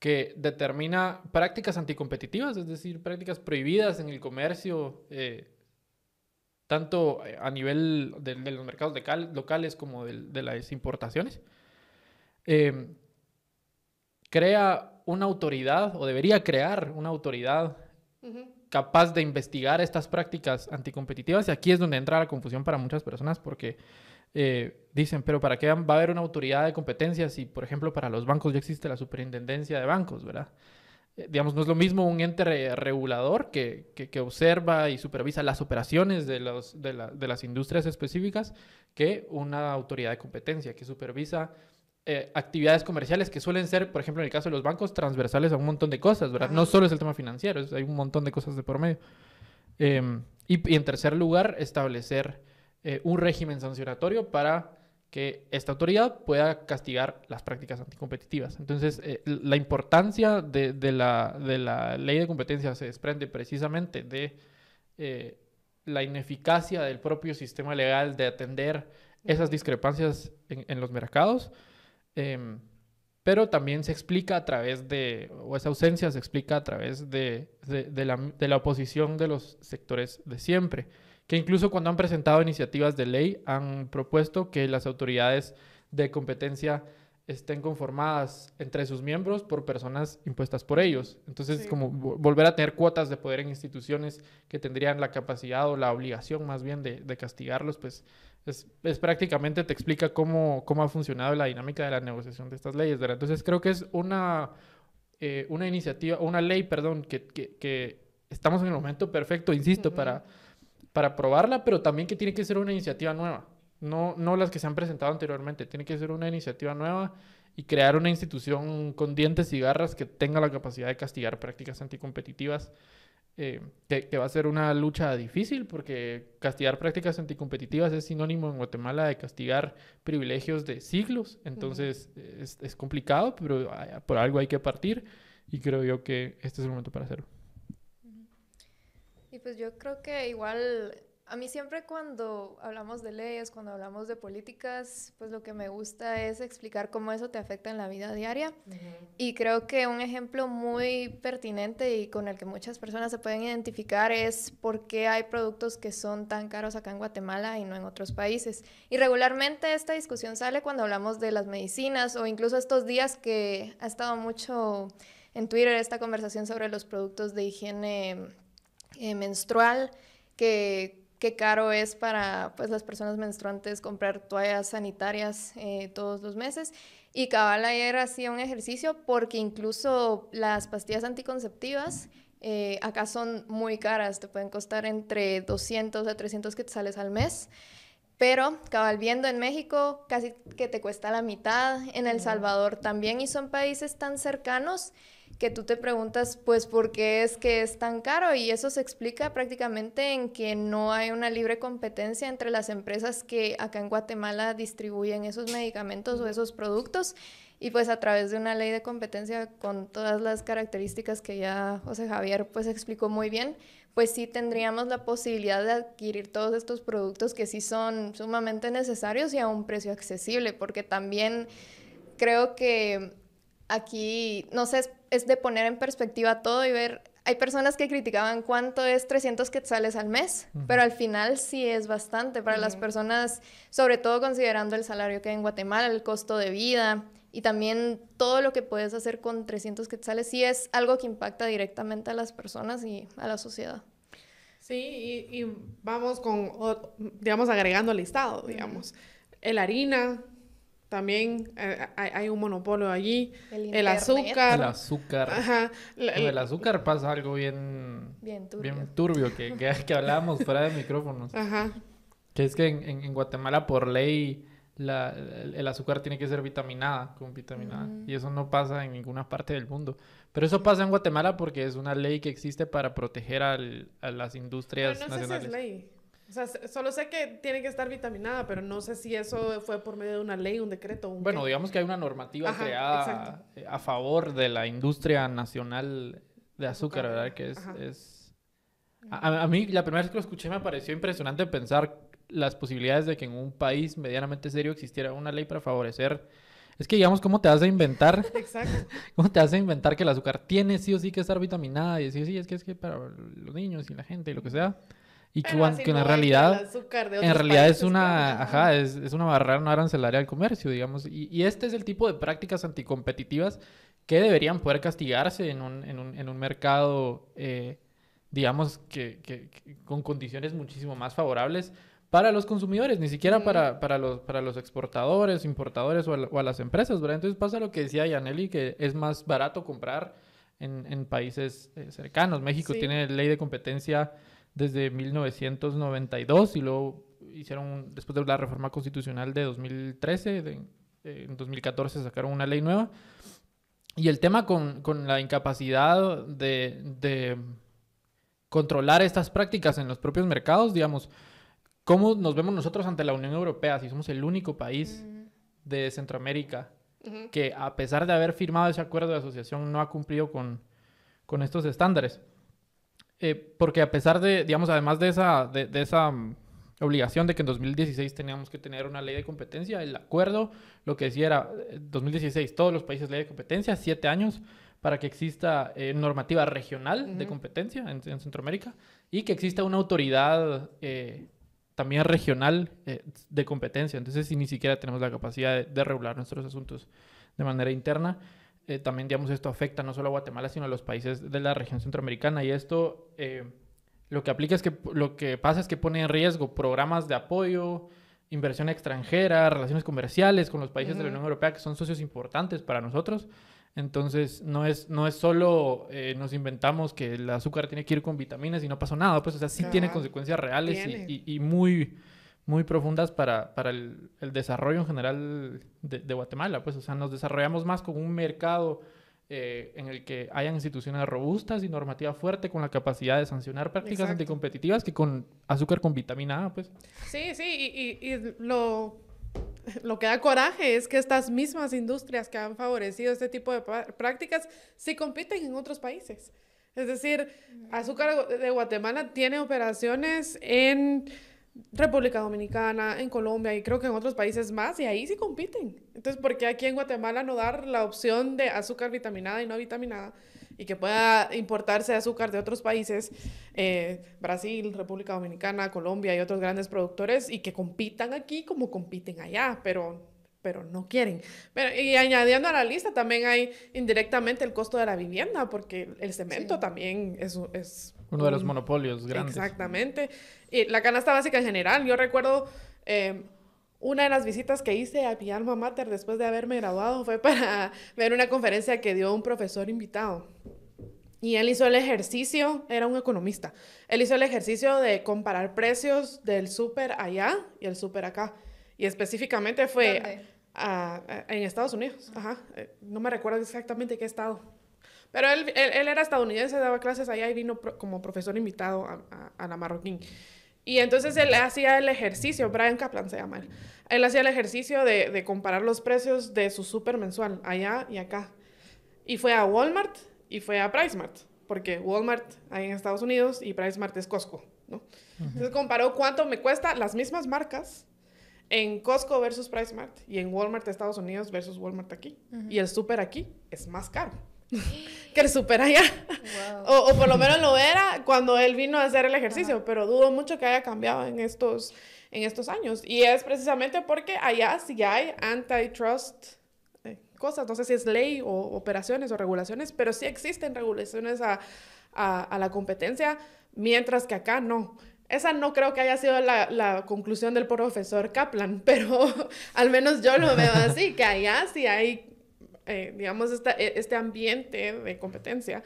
[SPEAKER 2] que determina prácticas anticompetitivas, es decir, prácticas prohibidas en el comercio, eh, tanto a nivel de, los mercados locales como de las importaciones. Em, crea una autoridad o debería crear una autoridad capaz de investigar estas prácticas anticompetitivas. Y aquí es donde entra la confusión para muchas personas porque eh, dicen, pero ¿para qué va a haber una autoridad de competencias si, por ejemplo, para los bancos ya existe la superintendencia de bancos, ¿verdad? Eh, digamos, no es lo mismo un ente regulador que, observa y supervisa las operaciones de, de las industrias específicas que una autoridad de competencia que supervisa eh, actividades comerciales que suelen ser, por ejemplo, en el caso de los bancos, transversales a un montón de cosas, ¿verdad? No solo es el tema financiero, hay un montón de cosas de por medio. Em, y, en tercer lugar, establecer eh, un régimen sancionatorio para que esta autoridad pueda castigar las prácticas anticompetitivas. Entonces, eh, la importancia de, la, ley de competencia se desprende precisamente de la ineficacia del propio sistema legal de atender esas discrepancias en los mercados Em, pero también se explica a través de, o esa ausencia se explica a través de, la, oposición de los sectores de siempre, que incluso cuando han presentado iniciativas de ley han propuesto que las autoridades de competencia estén conformadas entre sus miembros por personas impuestas por ellos. Entonces, como volver a tener cuotas de poder en instituciones que tendrían la capacidad o la obligación más bien de, castigarlos, pues es, prácticamente te explica cómo, cómo ha funcionado la dinámica de la negociación de estas leyes. ¿verdad? Entonces creo que es una, eh, una iniciativa, una ley, perdón, que, estamos en el momento perfecto, insisto, para, para aprobarla, pero también que tiene que ser una iniciativa nueva. No, no las que se han presentado anteriormente, tiene que ser una iniciativa nueva y crear una institución con dientes y garras que tenga la capacidad de castigar prácticas anticompetitivas eh, que, va a ser una lucha difícil porque castigar prácticas anticompetitivas es sinónimo en Guatemala de castigar privilegios de siglos. Entonces es, es, complicado, pero ah, por algo hay que partir y creo yo que este es el momento para hacerlo.
[SPEAKER 3] Y pues yo creo que igual a mí siempre cuando hablamos de leyes, cuando hablamos de políticas, pues lo que me gusta es explicar cómo eso te afecta en la vida diaria. Y creo que un ejemplo muy pertinente y con el que muchas personas se pueden identificar es por qué hay productos que son tan caros acá en Guatemala y no en otros países. Y regularmente esta discusión sale cuando hablamos de las medicinas o incluso estos días que ha estado mucho en Twitter esta conversación sobre los productos de higiene eh, menstrual que qué caro es para pues, las personas menstruantes comprar toallas sanitarias eh, todos los meses. Y cabal ayer hacía un ejercicio porque incluso las pastillas anticonceptivas eh, acá son muy caras, te pueden costar entre 200 a 300 quetzales al mes. Pero cabal viendo en México casi que te cuesta la mitad, en El Salvador también y son países tan cercanos que tú te preguntas, pues, ¿por qué es que es tan caro? Y eso se explica prácticamente en que no hay una libre competencia entre las empresas que acá en Guatemala distribuyen esos medicamentos o esos productos. Y pues a través de una ley de competencia con todas las características que ya José Javier pues explicó muy bien, pues sí tendríamos la posibilidad de adquirir todos estos productos que sí son sumamente necesarios y a un precio accesible, porque también creo que aquí, no sé, es, de poner en perspectiva todo y ver hay personas que criticaban cuánto es 300 quetzales al mes, pero al final sí es bastante para las personas, sobre todo considerando el salario que hay en Guatemala, el costo de vida y también todo lo que puedes hacer con 300 quetzales, sí es algo que impacta directamente a las personas y a la sociedad.
[SPEAKER 1] Sí, y, y
[SPEAKER 3] vamos con, digamos, agregando al listado, digamos,
[SPEAKER 1] el harina, también eh, hay, un monopolio allí. El, azúcar. El
[SPEAKER 2] azúcar. el, azúcar pasa algo bien... Bien turbio. que, [LAUGHS] que, hablábamos fuera de micrófonos. Ajá. Que es que en, Guatemala por ley el, azúcar tiene que ser vitaminada con vitamina Y eso no pasa en ninguna parte del mundo. Pero eso pasa en Guatemala porque es una ley que existe para proteger a las industrias nacionales.
[SPEAKER 1] O sea, solo sé que tiene que estar vitaminada, pero no sé si eso fue por medio de una ley, un decreto. Un bueno, digamos
[SPEAKER 2] que hay una normativa creada eh, a favor de la industria nacional de azúcar, ¿verdad? Que es... es... A, mí, la primera vez que lo escuché me pareció impresionante pensar las posibilidades de que en un país medianamente serio existiera una ley para favorecer... Es que digamos, ¿cómo te vas a inventar? [LAUGHS] Exacto. [LAUGHS] ¿Cómo te hace inventar que el azúcar tiene sí o sí que estar vitaminada? Y sí sí, es que es que para los niños y la gente y lo que sea. Y que, en realidad, en realidad es una, ajá, es, es, una barrera no arancelaria al comercio, digamos. Y, y, este es el tipo de prácticas anticompetitivas que deberían poder castigarse en un, en un, en un mercado, eh, digamos, que, que, con condiciones muchísimo más favorables para los consumidores, ni siquiera para, para, los, para los exportadores, importadores o a, las empresas, ¿verdad? Entonces pasa lo que decía Yaneli, que es más barato comprar en, en países eh, cercanos. México tiene ley de competencia desde 1992 y luego hicieron, después de la reforma constitucional de 2013, eh, en 2014 sacaron una ley nueva. Y el tema con, con la incapacidad de, de, controlar estas prácticas en los propios mercados, digamos, ¿cómo nos vemos nosotros ante la Unión Europea si somos el único país de Centroamérica que a pesar de haber firmado ese acuerdo de asociación no ha cumplido con, con estos estándares? Eh, porque a pesar de, digamos, además de esa, de, esa mm, obligación de que en 2016 teníamos que tener una ley de competencia, el acuerdo lo que decía era 2016 eh, todos los países ley de competencia, siete años para que exista eh, normativa regional de competencia en, Centroamérica y que exista una autoridad también regional de competencia. Entonces, si ni siquiera tenemos la capacidad de regular nuestros asuntos de manera interna, eh, también, digamos, esto afecta no solo a Guatemala, sino a los países de la región centroamericana. Y esto eh, lo que aplica es que lo que pasa es que pone en riesgo programas de apoyo, inversión extranjera, relaciones comerciales con los países de la Unión Europea, que son socios importantes para nosotros. Entonces, no es, no es solo eh, nos inventamos que el azúcar tiene que ir con vitaminas y no pasó nada, pues, o sea, sí tiene consecuencias reales y, y, muy, muy profundas para, para el, desarrollo en general de, Guatemala. Pues, o sea, nos desarrollamos más con un mercado eh, en el que hayan instituciones robustas y normativa fuerte con la capacidad de sancionar prácticas anticompetitivas que con azúcar con vitamina A, pues.
[SPEAKER 1] Sí, sí, y, y, lo, lo que da coraje es que estas mismas industrias que han favorecido este tipo de prácticas sí compiten en otros países. Es decir, Azúcar de Guatemala tiene operaciones en República Dominicana, en Colombia y creo que en otros países más, y ahí sí compiten. Entonces, ¿por qué aquí en Guatemala no dar la opción de azúcar vitaminada y no vitaminada? Y que pueda importarse azúcar de otros países, eh, Brasil, República Dominicana, Colombia y otros grandes productores, y que compitan aquí como compiten allá, pero, pero no quieren. Pero, y añadiendo a la lista, también hay indirectamente el costo de la vivienda, porque el cemento también es, es uno de los
[SPEAKER 2] monopolios grandes.
[SPEAKER 1] Exactamente. Y la canasta básica en general. Yo recuerdo em, una de las visitas que hice a mi alma mater después de haberme graduado fue para [LAUGHS] ver una conferencia que dio un profesor invitado. Y él hizo el ejercicio, era un economista, él hizo el ejercicio de comparar precios del súper allá y el súper acá. Y específicamente fue en Estados Unidos, ajá. Eh, no me recuerdo exactamente qué estado pero él, era estadounidense, daba clases allá y vino como profesor invitado a, la Marroquín. Y entonces él hacía el ejercicio, Brian Kaplan se llama él, hacía el ejercicio de, comparar los precios de su súper mensual, allá y acá. Y fue a Walmart y fue a PriceMart, porque Walmart hay en Estados Unidos y PriceMart es Costco, ¿no? Entonces comparó cuánto me cuesta las mismas marcas en Costco versus PriceMart y en Walmart de Estados Unidos versus Walmart aquí. Y el súper aquí es más caro. [LAUGHS] que el supera ya. O, por lo menos lo era cuando él vino a hacer el ejercicio, pero dudo mucho que haya cambiado en estos, en estos años. Y es precisamente porque allá sí hay antitrust eh, cosas, no sé si es ley o operaciones o regulaciones, pero sí existen regulaciones a, la competencia, mientras que acá no. Esa no creo que haya sido la, la conclusión del profesor Kaplan, [LAUGHS] pero al menos yo lo veo así, que allá sí hay eh, digamos, esta, e, este ambiente de competencia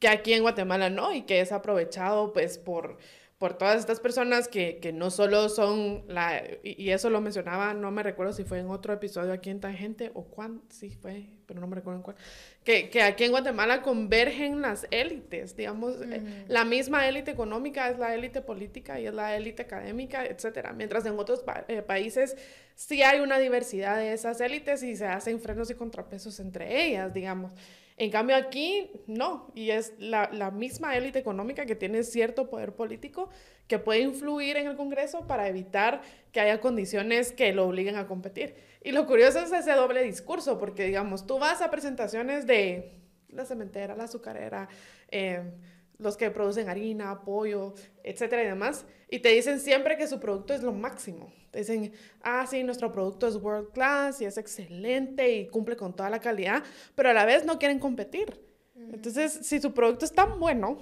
[SPEAKER 1] que aquí en Guatemala no y que es aprovechado pues por por todas estas personas que, que, no solo son la... Y, eso lo mencionaba, no me recuerdo si fue en otro episodio aquí en Tangente o cuán, sí fue, pero no me recuerdo en cuál. Que, que, aquí en Guatemala convergen las élites, digamos, eh, la misma élite económica es la élite política y es la élite académica, etcétera. Mientras en otros eh, países sí hay una diversidad de esas élites y se hacen frenos y contrapesos entre ellas, digamos. En cambio aquí no, y es la, misma élite económica que tiene cierto poder político que puede influir en el Congreso para evitar que haya condiciones que lo obliguen a competir. Y lo curioso es ese doble discurso, porque digamos, tú vas a presentaciones de la cementera, la azucarera, eh, los que producen harina, pollo, etcétera y demás, y te dicen siempre que su producto es lo máximo. Te dicen, ah, sí, nuestro producto es world class y es excelente y cumple con toda la calidad, pero a la vez no quieren competir. Entonces, si su producto es tan bueno,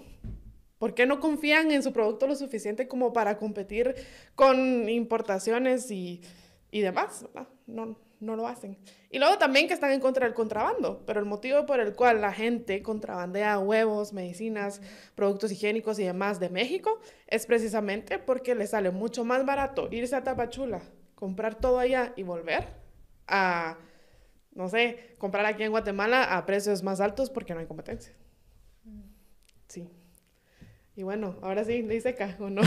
[SPEAKER 1] ¿por qué no confían en su producto lo suficiente como para competir con importaciones y, demás? No, no lo hacen. Y luego también que están en contra del contrabando, pero el motivo por el cual la gente contrabandea huevos, medicinas, productos higiénicos y demás de México es precisamente porque les sale mucho más barato irse a Tapachula, comprar todo allá y volver a, no sé, comprar aquí en Guatemala a precios más altos porque no hay competencia. Sí. Y bueno, ahora sí, ley seca, ¿o no?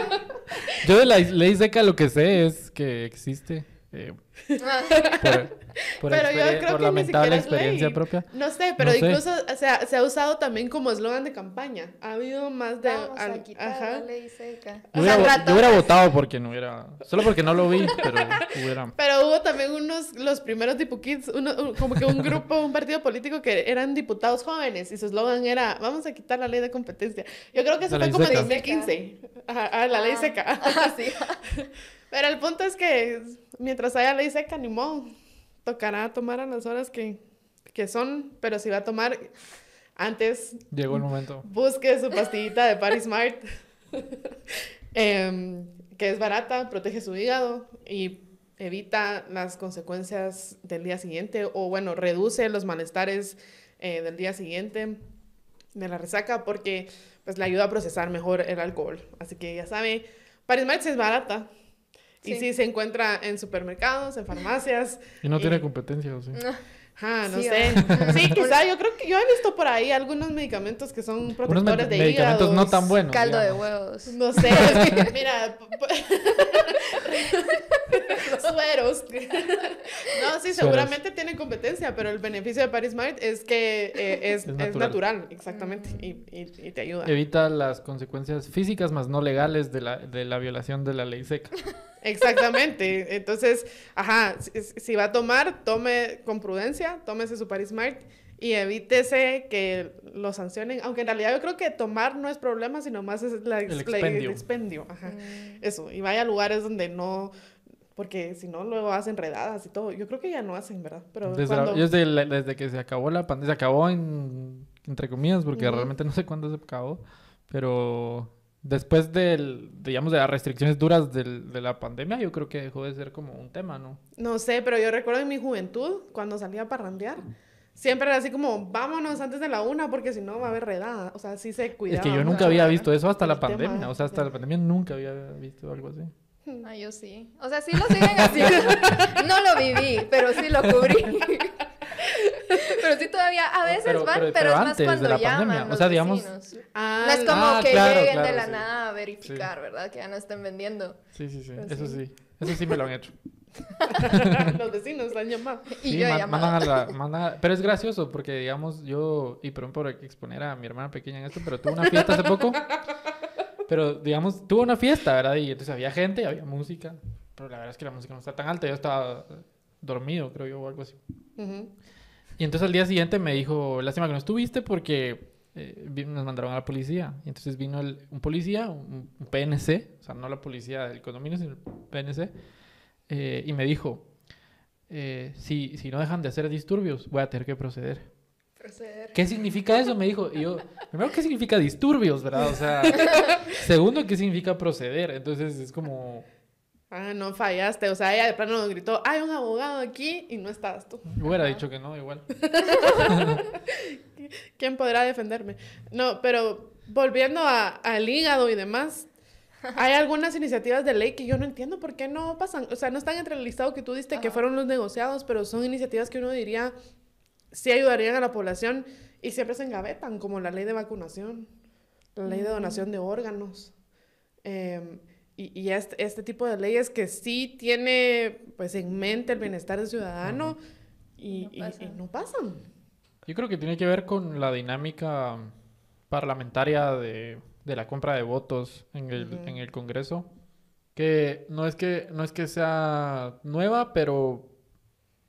[SPEAKER 1] [LAUGHS]
[SPEAKER 2] Yo de la ley seca lo que sé es que existe. Eh,
[SPEAKER 1] [LAUGHS] por, pero yo creo por que lamentable experiencia propia. No sé, pero incluso Se, ha, usado también como eslogan de campaña. Ha habido más de... Vamos a quitar La ley seca. Yo, hubiera,
[SPEAKER 2] votado porque no hubiera... Solo porque no lo vi, pero hubiera...
[SPEAKER 1] Pero hubo también unos, los primeros diputados uno, como que un grupo, un partido político que eran diputados jóvenes y su eslogan era, vamos a quitar la ley de competencia. Yo creo que eso fue como en 2015. ah, la ley ah, seca. así [LAUGHS] ah, [LAUGHS] Pero el punto es que mientras haya ley seca, ni modo. Tocará tomar a las horas que, que son, pero si va a tomar antes. Llegó el momento. Busque su pastillita de Paris Smart, [LAUGHS] em, que es barata, protege su hígado y evita las consecuencias del día siguiente o, bueno, reduce los malestares eh, del día siguiente de la resaca porque pues le ayuda a procesar mejor el alcohol. Así que ya sabe, Paris Smart es barata, y sí, se encuentra en supermercados, en farmacias.
[SPEAKER 2] Y no tiene competencia, ¿o sí?
[SPEAKER 1] Ah, ah no sé. [LAUGHS] Sí, quizá yo creo que yo he visto por ahí algunos medicamentos que son protectores de medicamentos no tan buenos. Caldo de huevos. No sé. [LAUGHS] mira. [LAUGHS] Sueros. no, sí, seguramente tiene competencia, pero el beneficio de Paris Smart es que eh, es, natural. Mm. exactamente, y, y, y, te ayuda.
[SPEAKER 2] Evita las consecuencias físicas más no legales de la, de la violación de la ley seca.
[SPEAKER 1] Exactamente. Entonces, ajá, si, va a tomar, tome con prudencia, tómese su Paris Smart y evítese que lo sancionen. Aunque en realidad yo creo que tomar no es problema, sino más es la, el expendio. Ajá. Mm. Eso. Y vaya a lugares donde no. Porque si no, luego hacen redadas y todo. Yo creo que ya no hacen, ¿verdad? Pero desde,
[SPEAKER 2] desde, que se acabó la pandemia, se acabó en, entre comillas, porque realmente no sé cuándo se acabó, pero después del, digamos, de las restricciones duras del, de la pandemia, yo creo que dejó de ser como un
[SPEAKER 1] tema, ¿no? No sé, pero yo recuerdo en mi juventud, cuando salía para randear, mm. siempre era así como, vámonos antes de la una, porque si no va a haber redada. O sea, sí se cuidaba. Es que yo nunca había visto eso hasta la
[SPEAKER 2] pandemia. O sea, hasta la pandemia nunca había visto algo así.
[SPEAKER 3] No, yo sí. O sea, sí lo siguen haciendo. [LAUGHS] no lo viví, pero sí lo cubrí. [LAUGHS] pero sí todavía a ah, veces van, pero, es más cuando la llaman
[SPEAKER 2] pandemia. o sea, digamos...
[SPEAKER 3] Ah, no es como ah, que lleguen de la nada a verificar, ¿verdad? Que ya no estén vendiendo.
[SPEAKER 2] Sí, sí, sí. Eso sí. Eso sí me lo han hecho.
[SPEAKER 3] [LAUGHS] los vecinos la han llamado. [LAUGHS] Y yo he
[SPEAKER 2] llamado Pero es gracioso porque, digamos, yo... Y perdón por exponer a mi hermana pequeña en esto, pero tuve una fiesta hace poco. Pero, digamos, tuvo una fiesta, ¿verdad? Y entonces había gente, había música. Pero la verdad es que la música no está tan alta. Yo estaba dormido, creo yo, o algo así. Y entonces al día siguiente me dijo, lástima que no estuviste porque eh, nos mandaron a la policía. Y entonces vino el, un policía, un, PNC, o sea, no la policía del condominio, sino el PNC, eh, y me dijo, eh, si, si no dejan de hacer disturbios, voy a tener que proceder.
[SPEAKER 1] Proceder. ¿Qué
[SPEAKER 2] significa eso? Me dijo. Y yo, primero, ¿qué significa disturbios, verdad? O sea, [LAUGHS] segundo, ¿qué significa proceder? Entonces es como
[SPEAKER 1] Ah, no fallaste. O sea, ella de plano nos gritó, hay un abogado aquí y no estabas tú.
[SPEAKER 2] Hubiera dicho que no, igual. [LAUGHS]
[SPEAKER 1] ¿Quién podrá defenderme? No, pero volviendo al hígado y demás, hay algunas iniciativas de ley que yo no entiendo por qué no pasan. O sea, no están entre el listado que tú diste, que fueron los negociados, pero son iniciativas que uno diría sí ayudarían a la población y siempre se engavetan, como la ley de vacunación, la ley de donación de órganos. Eh, y, este, tipo de leyes que sí tiene pues en mente el bienestar del ciudadano y, no pasan.
[SPEAKER 2] Yo creo que tiene que ver con la dinámica parlamentaria de, de la compra de votos en el, en el Congreso, que no es que no es que sea nueva, pero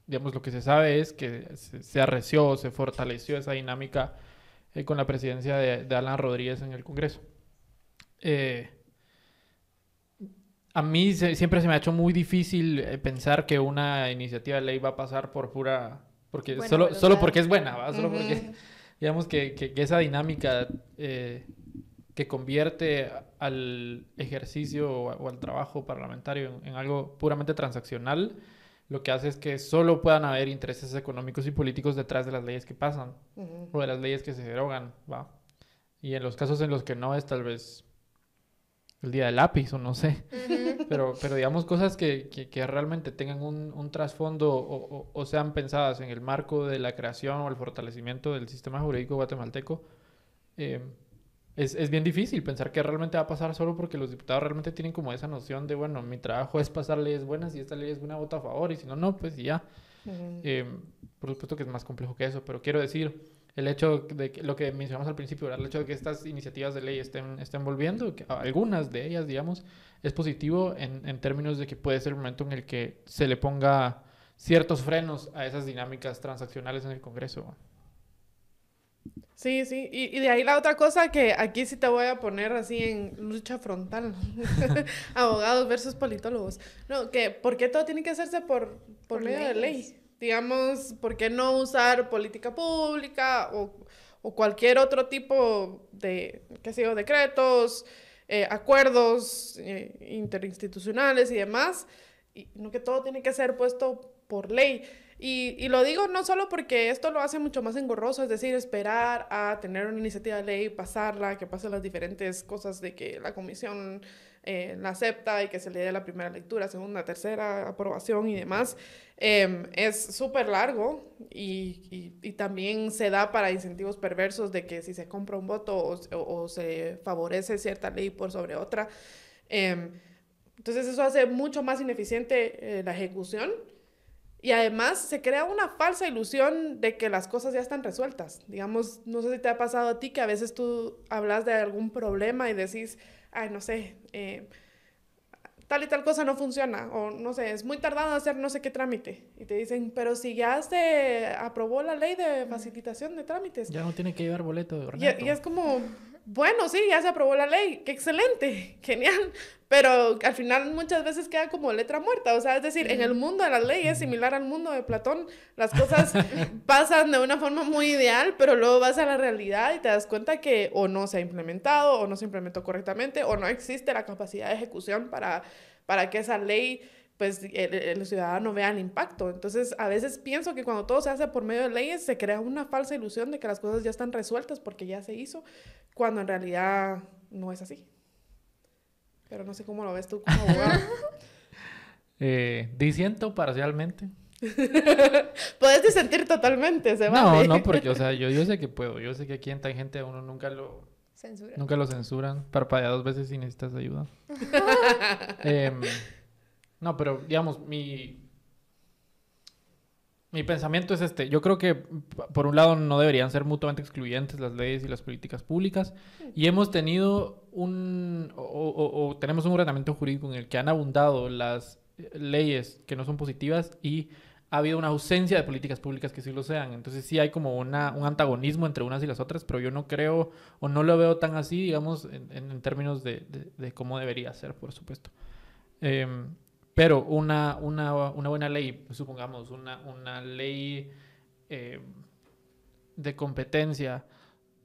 [SPEAKER 2] digamos lo que se sabe es que se, se arreció, se fortaleció esa dinámica eh, con la presidencia de, de, Alan Rodríguez en el Congreso. Eh, a mí siempre se me ha hecho muy difícil eh, pensar que una iniciativa de ley va a pasar por pura... Porque solo, porque es buena, ¿va? Solo porque, [LAUGHS] digamos, que, esa dinámica eh, que convierte al ejercicio o, al trabajo parlamentario en, algo puramente transaccional, lo que hace es que solo puedan haber intereses económicos y políticos detrás de las leyes que pasan o de las leyes que se derogan, ¿va? Y en los casos en los que no es tal vez el día del lápiz o no sé. Pero, pero digamos cosas que, que, que realmente tengan un, un trasfondo o, o, sean pensadas en el marco de la creación o el fortalecimiento del sistema jurídico guatemalteco. Eh, es, es, bien difícil pensar que realmente va a pasar solo porque los diputados realmente tienen como esa noción de, bueno, mi trabajo es pasar leyes buenas y esta ley es buena, vota a favor y si no, no, pues ya. Eh, por supuesto que es más complejo que eso, pero quiero decir, el hecho de que, lo que mencionamos al principio, el hecho de que estas iniciativas de ley estén, estén volviendo, algunas de ellas, digamos, es positivo en, términos de que puede ser el momento en el que se le ponga ciertos frenos a esas dinámicas transaccionales en el Congreso.
[SPEAKER 1] Sí, sí, y, de ahí la otra cosa que aquí sí te voy a poner así en lucha frontal, [LAUGHS] [LAUGHS] abogados versus politólogos, no, que ¿por qué todo tiene que hacerse por, por, medio leyes. de ley? digamos, ¿por qué no usar política pública o, cualquier otro tipo de, qué sé yo, decretos, eh, acuerdos eh, interinstitucionales y demás? Y no que todo tiene que ser puesto por ley. Y, y, lo digo no solo porque esto lo hace mucho más engorroso, es decir, esperar a tener una iniciativa de ley, pasarla, que pasen las diferentes cosas de que la comisión eh, la acepta y que se le dé la primera lectura, segunda, tercera aprobación y demás. Em, es súper largo y, y, también se da para incentivos perversos de que si se compra un voto o, se favorece cierta ley por sobre otra. Em, entonces eso hace mucho más ineficiente eh, la ejecución. Y además se crea una falsa ilusión de que las cosas ya están resueltas. Digamos, no sé si te ha pasado a ti que a veces tú hablas de algún problema y decís, ay, no sé, eh, tal y tal cosa no funciona, o no sé, es muy tardado hacer no sé qué trámite. Y te dicen, pero si ya se aprobó la ley de facilitación de trámites. Ya
[SPEAKER 2] no tiene que llevar boleto. De y
[SPEAKER 1] es como, bueno, sí, ya se aprobó la ley, qué excelente, [LAUGHS] genial, pero al final muchas veces queda como letra muerta, o sea, es decir, en el mundo de las leyes, similar al mundo de Platón, las [LAUGHS] cosas pasan de una forma muy ideal, pero luego vas a la realidad y te das cuenta que o no se ha implementado, o no se implementó correctamente, o no existe la capacidad de ejecución para, para que esa ley pues el, ciudadano vea el impacto. Entonces, a veces pienso que cuando todo se hace por medio de leyes, se crea una falsa ilusión de que las cosas ya están resueltas porque ya se hizo, cuando en realidad no es así. Pero no sé cómo lo ves tú como [LAUGHS]
[SPEAKER 2] eh, disiento parcialmente.
[SPEAKER 1] [LAUGHS] Puedes disentir totalmente, se No, no, porque,
[SPEAKER 2] o [LAUGHS] sea, yo, yo sé que puedo. Yo sé que aquí en Tangente uno nunca lo... Nunca lo censuran. Parpadea dos veces si necesitas ayuda. eh, no, pero digamos, mi, mi pensamiento es este. Yo creo que, por un lado, no deberían ser mutuamente excluyentes las leyes y las políticas públicas. Y hemos tenido un. o, tenemos un ordenamiento jurídico en el que han abundado las eh, leyes que no son positivas y ha habido una ausencia de políticas públicas que sí lo sean. Entonces sí hay como una, un antagonismo entre unas y las otras, pero yo no creo o no lo veo tan así, digamos, en, términos de, cómo debería ser, por supuesto. Em, pero una, buena ley, supongamos, una, ley eh, de competencia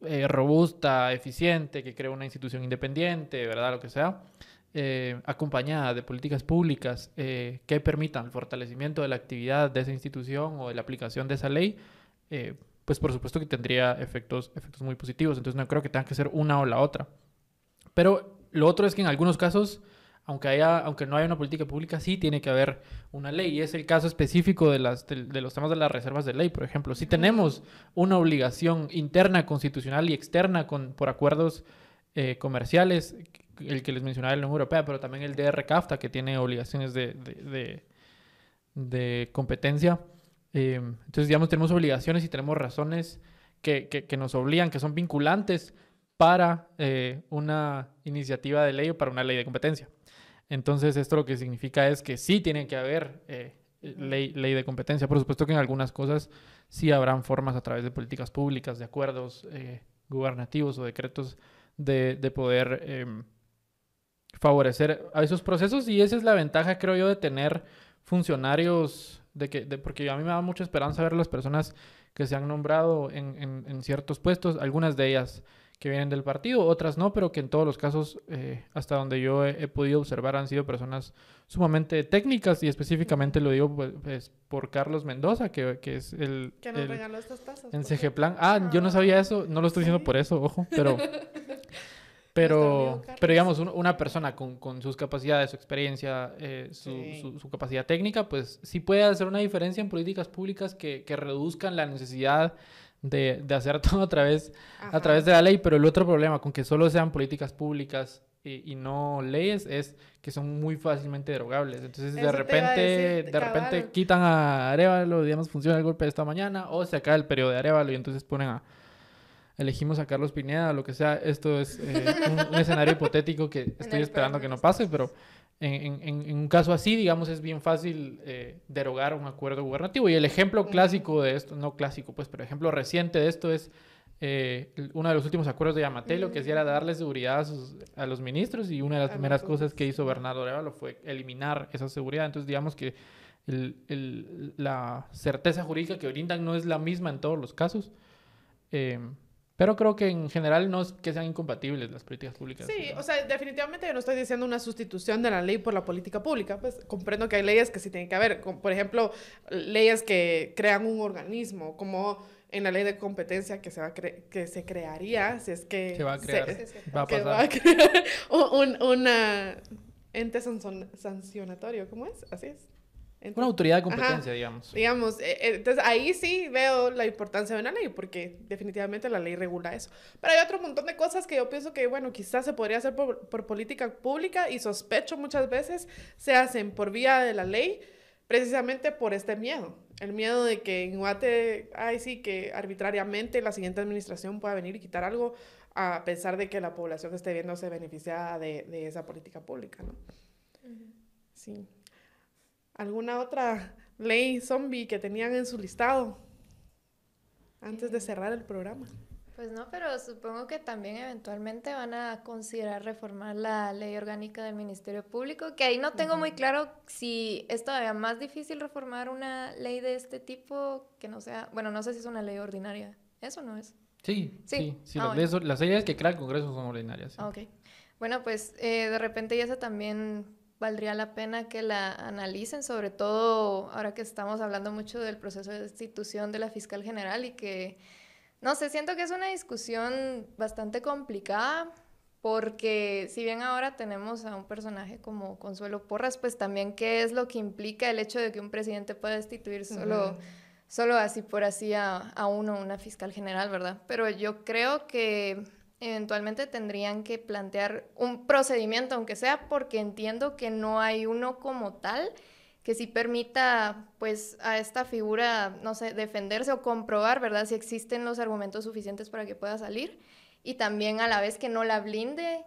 [SPEAKER 2] eh, robusta, eficiente, que crea una institución independiente, ¿verdad? Lo que sea, eh, acompañada de políticas públicas que permitan el fortalecimiento de la actividad de esa institución o de la aplicación de esa ley, pues por supuesto que tendría efectos, efectos muy positivos. Entonces no creo que tenga que ser una o la otra. Pero lo otro es que en algunos casos aunque, haya, aunque no haya una política pública, sí tiene que haber una ley. Y es el caso específico de, las, de, los temas de las reservas de ley, por ejemplo. Si tenemos una obligación interna constitucional y externa por acuerdos eh, comerciales, el que les mencionaba el la Unión Europea, pero también el CAFTA, que tiene obligaciones de, competencia. Eh, entonces, digamos, tenemos obligaciones y tenemos razones que, nos obligan, que son vinculantes para eh, una iniciativa de ley o para una ley de competencia. Entonces, esto lo que significa es que sí tiene que haber eh, ley, de competencia. Por supuesto que en algunas cosas sí habrán formas a través de políticas públicas, de acuerdos eh, gubernativos o decretos de, poder em, favorecer a esos procesos. Y esa es la ventaja, creo yo, de tener funcionarios, de que, porque a mí me da mucha esperanza ver las personas que se han nombrado en, en ciertos puestos, algunas de ellas que vienen del partido, otras no, pero que en todos los casos, eh, hasta donde yo he, podido observar, han sido personas sumamente técnicas y específicamente lo digo pues, pues por Carlos Mendoza, que, es el... Que nos regaló estas tazas. En CG Plan. Ah, yo no sabía eso, no lo estoy diciendo por eso, ojo, pero... [LAUGHS] Pero, pero digamos, una persona con, sus capacidades, su experiencia, eh, su, su, capacidad técnica, pues sí puede hacer una diferencia en políticas públicas que, que reduzcan la necesidad de, de hacer [LAUGHS] todo a través, a través de la ley, pero el otro problema con que solo sean políticas públicas y, no leyes es que son muy fácilmente derogables. Entonces, de repente, de repente quitan a Arevalo, digamos, funciona el golpe de esta mañana, o se acaba el periodo de Arevalo y entonces ponen a elegimos a Carlos Pineda, lo que sea, esto es eh, un, escenario hipotético que [LAUGHS] estoy esperando que no pase, pero en, un caso así, digamos, es bien fácil eh, derogar un acuerdo gubernativo. Y el ejemplo clásico de esto, no clásico, pues, pero ejemplo reciente de esto es eh, uno de los últimos acuerdos de Yamatelo, que mm. era darle seguridad a, los ministros, y una de las primeras cosas que hizo Bernardo Arevalo fue eliminar esa seguridad. Entonces, digamos que la certeza jurídica que brindan no es la misma en todos los casos. Em, pero creo que en general no es que sean incompatibles las políticas públicas. Sí,
[SPEAKER 1] o sea, definitivamente yo no estoy diciendo una sustitución de la ley por la política pública, pues comprendo que hay leyes que sí tienen que haber, por ejemplo, leyes que crean un organismo, como en la ley de competencia que se va que se crearía, si es que se va a crear, va a pasar. [LAUGHS] un, ente sancionatorio, ¿cómo es? Así es una autoridad de competencia, digamos. Digamos, eh, eh, entonces ahí sí veo la importancia de una ley, porque definitivamente la ley regula eso. Pero hay otro montón de cosas que yo pienso que, bueno, quizás se podría hacer por, política pública y sospecho muchas veces se hacen por vía de la ley, precisamente por este miedo. El miedo de que en Guate, ay sí, que arbitrariamente la siguiente administración pueda venir y quitar algo a pesar de que la población esté viéndose beneficiada de, de esa política pública, ¿no? Sí alguna otra ley zombie que tenían en su listado antes de cerrar el programa.
[SPEAKER 3] Pues no, pero supongo que también eventualmente van a considerar reformar la ley orgánica del Ministerio Público, que ahí no tengo muy claro si es todavía más difícil reformar una ley de este tipo que no sea, bueno, no sé si es una ley ordinaria, ¿eso no es?
[SPEAKER 2] Sí, sí, sí, ah, las, leyes, que crea el Congreso son ordinarias.
[SPEAKER 3] ok. Bueno, pues eh, de repente ya se también valdría la pena que la analicen, sobre todo ahora que estamos hablando mucho del proceso de destitución de la fiscal general y que, no sé, siento que es una discusión bastante complicada porque si bien ahora tenemos a un personaje como Consuelo Porras, pues también qué es lo que implica el hecho de que un presidente pueda destituir solo, solo así por así a, a uno, una fiscal general, ¿verdad? Pero yo creo que eventualmente tendrían que plantear un procedimiento, aunque sea porque entiendo que no hay uno como tal que sí permita pues a esta figura, no sé, defenderse o comprobar, ¿verdad? Si existen los argumentos suficientes para que pueda salir y también a la vez que no la blinde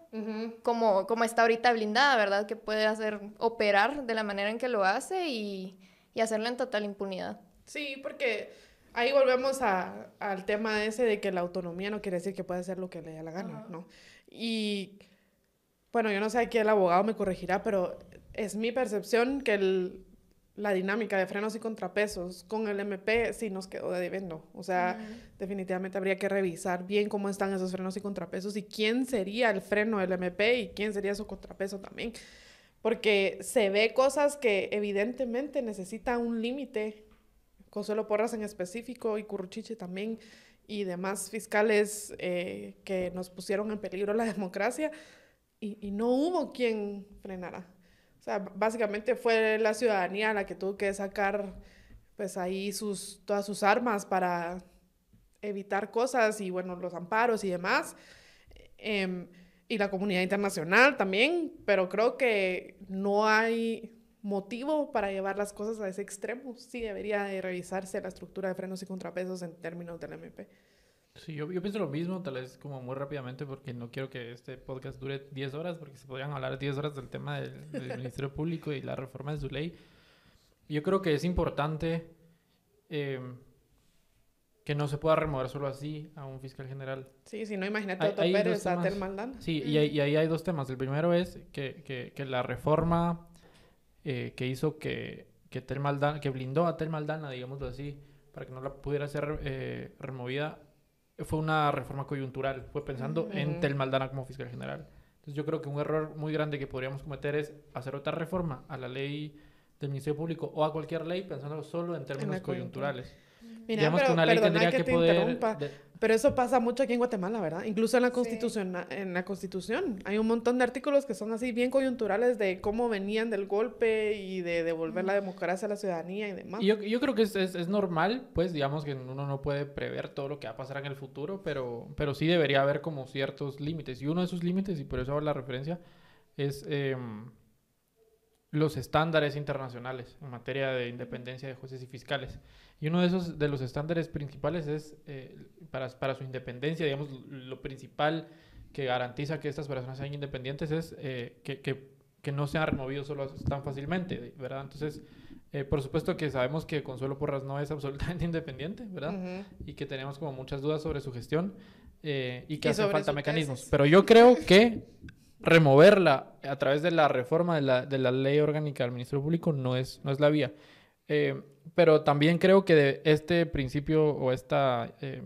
[SPEAKER 3] como, como está ahorita blindada, ¿verdad? Que puede hacer operar de la manera en que lo hace y, y hacerlo en total impunidad.
[SPEAKER 1] Sí, porque Ahí volvemos al tema ese de que la autonomía no quiere decir que puede hacer lo que le dé la gana, ¿no? Y bueno, yo no sé, aquí el abogado me corregirá, pero es mi percepción que la dinámica de frenos y contrapesos con el MP sí nos quedó debiendo. O sea, definitivamente habría que revisar bien cómo están esos frenos y contrapesos y quién sería el freno del MP y quién sería su contrapeso también. Porque se ve cosas que evidentemente necesita un límite Consuelo Porras en específico y Curuchiche también y demás fiscales eh, que nos pusieron en peligro la [LAUGHS] democracia y, no hubo quien frenara. O sea, básicamente fue la ciudadanía la que tuvo que sacar pues ahí sus, todas sus armas para evitar cosas y bueno, los amparos y demás. Em, y la comunidad internacional también, pero creo que no hay, motivo para llevar las cosas a ese extremo. Sí debería de revisarse la estructura de frenos y contrapesos en términos del MP.
[SPEAKER 2] Sí, yo, pienso lo mismo, tal vez como muy rápidamente, porque no quiero que este podcast dure 10 horas, porque se podrían hablar 10 horas del tema del, [LAUGHS] Ministerio Público y la reforma de su ley. Yo creo que es importante em, que no se pueda remover solo así a un fiscal general.
[SPEAKER 1] Sí, si no, imagínate a Otto Pérez,
[SPEAKER 2] Sí, y, mm. ahí hay dos temas. El primero es que, que, que la reforma eh, que hizo que, que, Maldana, que blindó a Tel Maldana, digámoslo así, para que no la pudiera ser eh, removida, fue una reforma coyuntural, fue pensando en Tel Maldana como fiscal general. Entonces yo creo que un error muy grande que podríamos cometer es hacer otra reforma a la ley del Ministerio Público o a cualquier ley pensando solo en términos coyunturales. Digamos pero, que una ley tendría que, poder...
[SPEAKER 1] Pero eso pasa mucho aquí en Guatemala, ¿verdad? Incluso en la, constitución, en la Constitución. Hay un montón de artículos que son así bien coyunturales de cómo venían del golpe y de devolver la democracia a la ciudadanía y demás.
[SPEAKER 2] yo, yo, creo que es, es, normal, pues digamos que uno no puede prever todo lo que va a pasar en el futuro, pero, pero sí debería haber como ciertos límites. Y uno de esos límites, y por eso hago la referencia, es... Em, los estándares internacionales en materia de independencia de jueces y fiscales. Y uno de esos, de los estándares principales es, eh, para, su independencia, digamos, lo principal que garantiza que estas personas sean independientes es eh, que, no sean removidos tan fácilmente, ¿verdad? Entonces, eh, por supuesto que sabemos que Consuelo Porras no es [LAUGHS] absolutamente independiente, ¿verdad? Y que tenemos como muchas dudas sobre su gestión y que hacen falta mecanismos. Pero yo creo que removerla a través de la reforma de la, de la ley orgánica del Ministerio Público no es, no es la vía. Eh, pero también creo que este principio o esta, eh,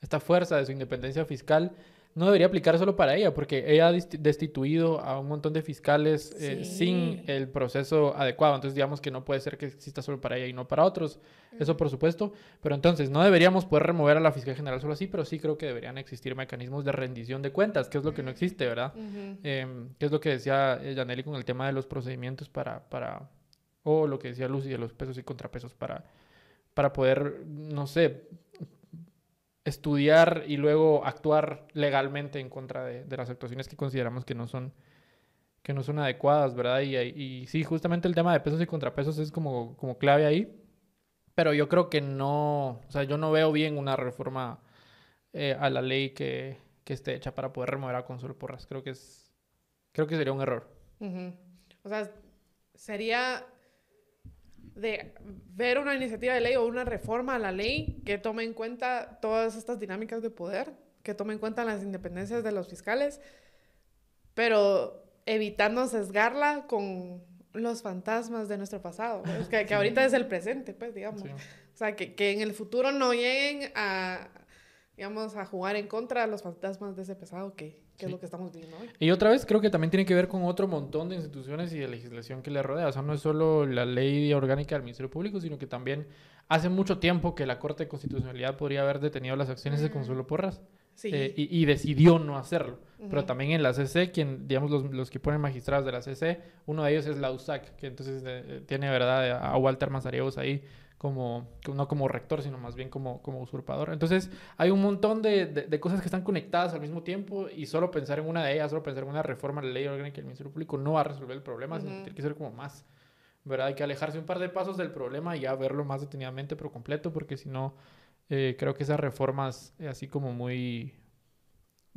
[SPEAKER 2] esta fuerza de su independencia fiscal no debería aplicar solo para ella, porque ella ha destituido a un montón de fiscales eh, sin el proceso adecuado. Entonces, digamos que no puede ser que exista solo para ella y no para otros. Mm. Eso, por supuesto. Pero entonces, no deberíamos poder remover a la fiscal general solo así, pero sí creo que deberían existir mecanismos de rendición de cuentas, que es lo que no existe, ¿verdad? Em, que es lo que decía Janelli eh, con el tema de los procedimientos para, para o lo que decía Lucy de los pesos y contrapesos para, para poder, no sé, estudiar y luego actuar legalmente en contra de, de las actuaciones que consideramos que no son que no son adecuadas, ¿verdad? Y, y, sí, justamente el tema de pesos y contrapesos es como, como clave ahí, pero yo creo que no, o sea, yo no veo bien una reforma eh, a la ley que, que, esté hecha para poder remover a Consuelo Porras, creo que es, creo que sería un error.
[SPEAKER 1] O sea, sería de ver una iniciativa de ley o una reforma a la ley que tome en cuenta todas estas dinámicas de poder, que tome en cuenta las independencias de los fiscales, pero evitando sesgarla con los fantasmas de nuestro pasado, [LAUGHS] que, ahorita es el presente, pues digamos. O sea, que, que en el futuro no lleguen a, digamos, a jugar en contra de los fantasmas de ese pasado que, que es lo que estamos viviendo
[SPEAKER 2] hoy. Y otra vez, creo que también tiene que ver con otro montón de instituciones y de legislación que le rodea. O sea, no es solo la ley orgánica del Ministerio Público, sino que también hace mucho tiempo que la Corte de Constitucionalidad podría haber detenido las acciones de mm. Consuelo Porras. Eh, y, decidió no hacerlo. Pero también en la CC, quien, digamos, los, que ponen magistrados de la CC, uno de ellos es la USAC, que entonces eh, eh, tiene, ¿verdad?, a Walter Mazariegos ahí como, no como rector, sino más bien como, como usurpador. Entonces, hay un montón de, cosas que están conectadas al mismo tiempo y solo pensar en una de ellas, solo pensar en una reforma a la ley orgánica del Ministerio Público no va a resolver el problema, que tiene que ser como más, ¿verdad? Hay que alejarse un par de pasos del problema y ya verlo más detenidamente, pero completo, porque si no, eh, creo que esas reformas, eh, así como muy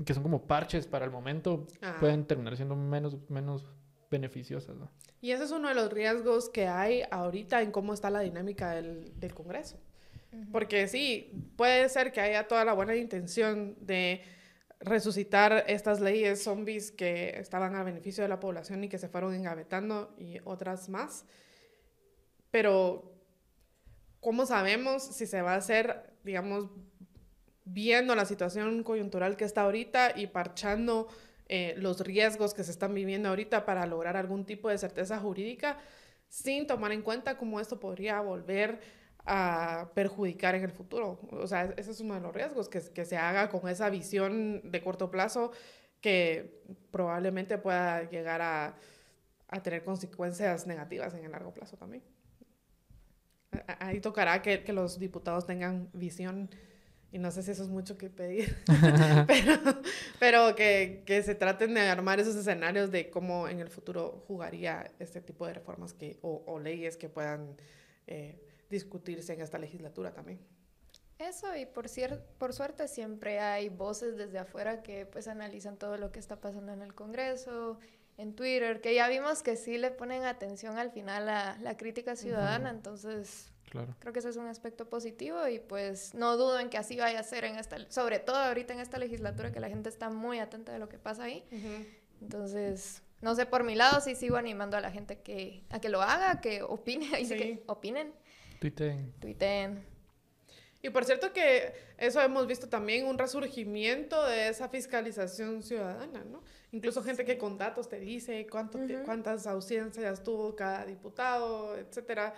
[SPEAKER 2] que son como parches para el momento, pueden terminar siendo menos, menos beneficiosas. ¿no?
[SPEAKER 1] Y ese es uno de los riesgos que hay ahorita en cómo está la dinámica del, del Congreso. Porque sí, puede ser que haya toda la buena intención de resucitar estas leyes zombies que estaban a beneficio de la población y que se fueron engavetando y otras más. Pero, ¿cómo sabemos si se va a hacer, digamos, viendo la situación coyuntural que está ahorita y parchando eh, los riesgos que se están viviendo ahorita para lograr algún tipo de certeza jurídica, sin tomar en cuenta cómo esto podría volver a perjudicar en el futuro. O sea, e-, ese es uno de los riesgos, que, que se haga con esa visión de corto plazo que probablemente pueda llegar a, a tener consecuencias negativas en el largo plazo también. Ahí tocará que, que los diputados tengan visión y no sé si eso es mucho que pedir, [LAUGHS] [LAUGHS] pero, pero que, que, se traten de armar esos escenarios de cómo en el futuro jugaría este tipo de reformas que, o, leyes que puedan eh, discutirse en esta legislatura también.
[SPEAKER 3] Eso, y por, por suerte siempre hay voces desde afuera que pues analizan todo lo que está pasando en el Congreso, en Twitter, que ya vimos que sí le ponen atención al final a la crítica ciudadana, entonces Creo que ese es un aspecto positivo y pues no dudo en que así vaya a ser en esta, sobre todo ahorita en esta legislatura que la gente está muy atenta de lo que pasa ahí. Entonces, no sé, por mi lado si sigo animando a la gente que, a que lo haga, que opine, y [LAUGHS] que opinen.
[SPEAKER 2] Tuiteen.
[SPEAKER 1] Y por cierto que eso hemos visto también un resurgimiento de esa fiscalización ciudadana, ¿no? Incluso gente que con datos te dice cuánto cuántas ausencias tuvo cada diputado, etcétera.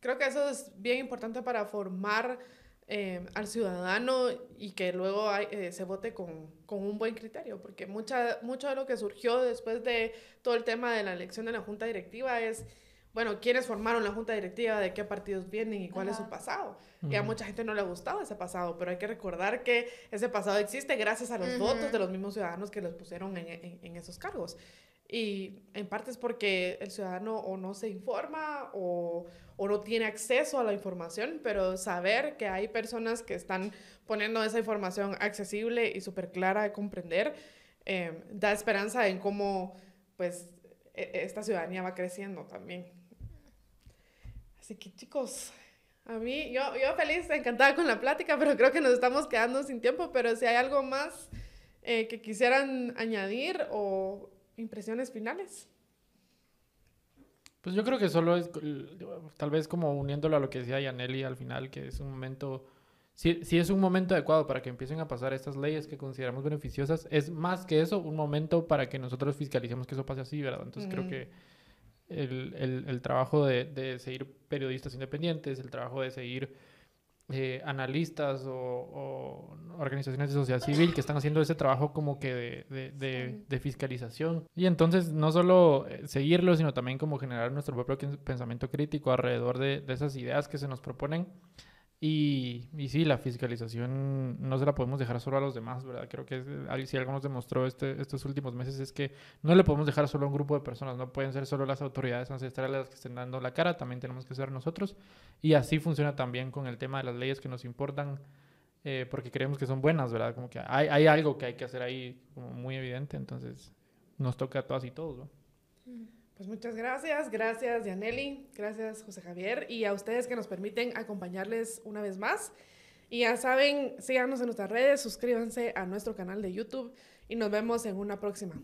[SPEAKER 1] Creo que eso es bien importante para formar eh, al ciudadano y que luego eh, se vote con, un buen criterio, porque mucha, mucho de lo que surgió después de todo el tema de la elección de la junta directiva es, bueno, quiénes formaron la junta directiva, de qué partidos vienen y cuál es su pasado. Y a mucha gente no le ha gustado ese pasado, pero hay que recordar que ese pasado existe gracias a los votos de los mismos ciudadanos que los pusieron en esos cargos. Y en parte es porque el ciudadano o no se informa o, o, no tiene acceso a la información, pero saber que hay personas que están poniendo esa información accesible y súper clara de comprender, eh, da esperanza en cómo pues e, e, esta ciudadanía va creciendo también. Así que chicos, a mí, yo, yo feliz, encantada con la plática, pero creo que nos estamos quedando sin tiempo, pero si hay algo más eh, que quisieran añadir o impresiones finales.
[SPEAKER 2] Pues yo creo que solo es, tal vez como uniéndolo a lo que decía Yaneli al final, que es un momento, si, es un momento adecuado para que empiecen a pasar estas leyes que consideramos beneficiosas, es más que eso un momento para que nosotros fiscalicemos que eso pase así, ¿verdad? Entonces creo que el, trabajo de, seguir periodistas independientes, el trabajo de seguir eh, analistas o, organizaciones de sociedad civil que están haciendo ese trabajo como que de, de, fiscalización. Y entonces no solo eh, seguirlo, sino también como generar nuestro propio pensamiento crítico alrededor de, esas ideas que se nos proponen y, sí, la fiscalización no se la podemos dejar solo a los demás, ¿verdad? Creo que si algo nos demostró este, estos últimos meses es que no le podemos dejar solo a un grupo de personas, no pueden ser solo las autoridades ancestrales las que estén dando la cara, también tenemos que ser nosotros. Y así funciona también con el tema de las leyes que nos importan, eh, porque creemos que son buenas, ¿verdad? Como que hay, algo que hay que hacer ahí como muy evidente, entonces nos toca a todas y todos, ¿no?
[SPEAKER 1] Mm. Pues muchas gracias, gracias Yaneli, gracias José Javier y a ustedes que nos permiten acompañarles una vez más. Y ya saben, síganos en nuestras redes, suscríbanse a nuestro canal de YouTube y nos vemos en una próxima.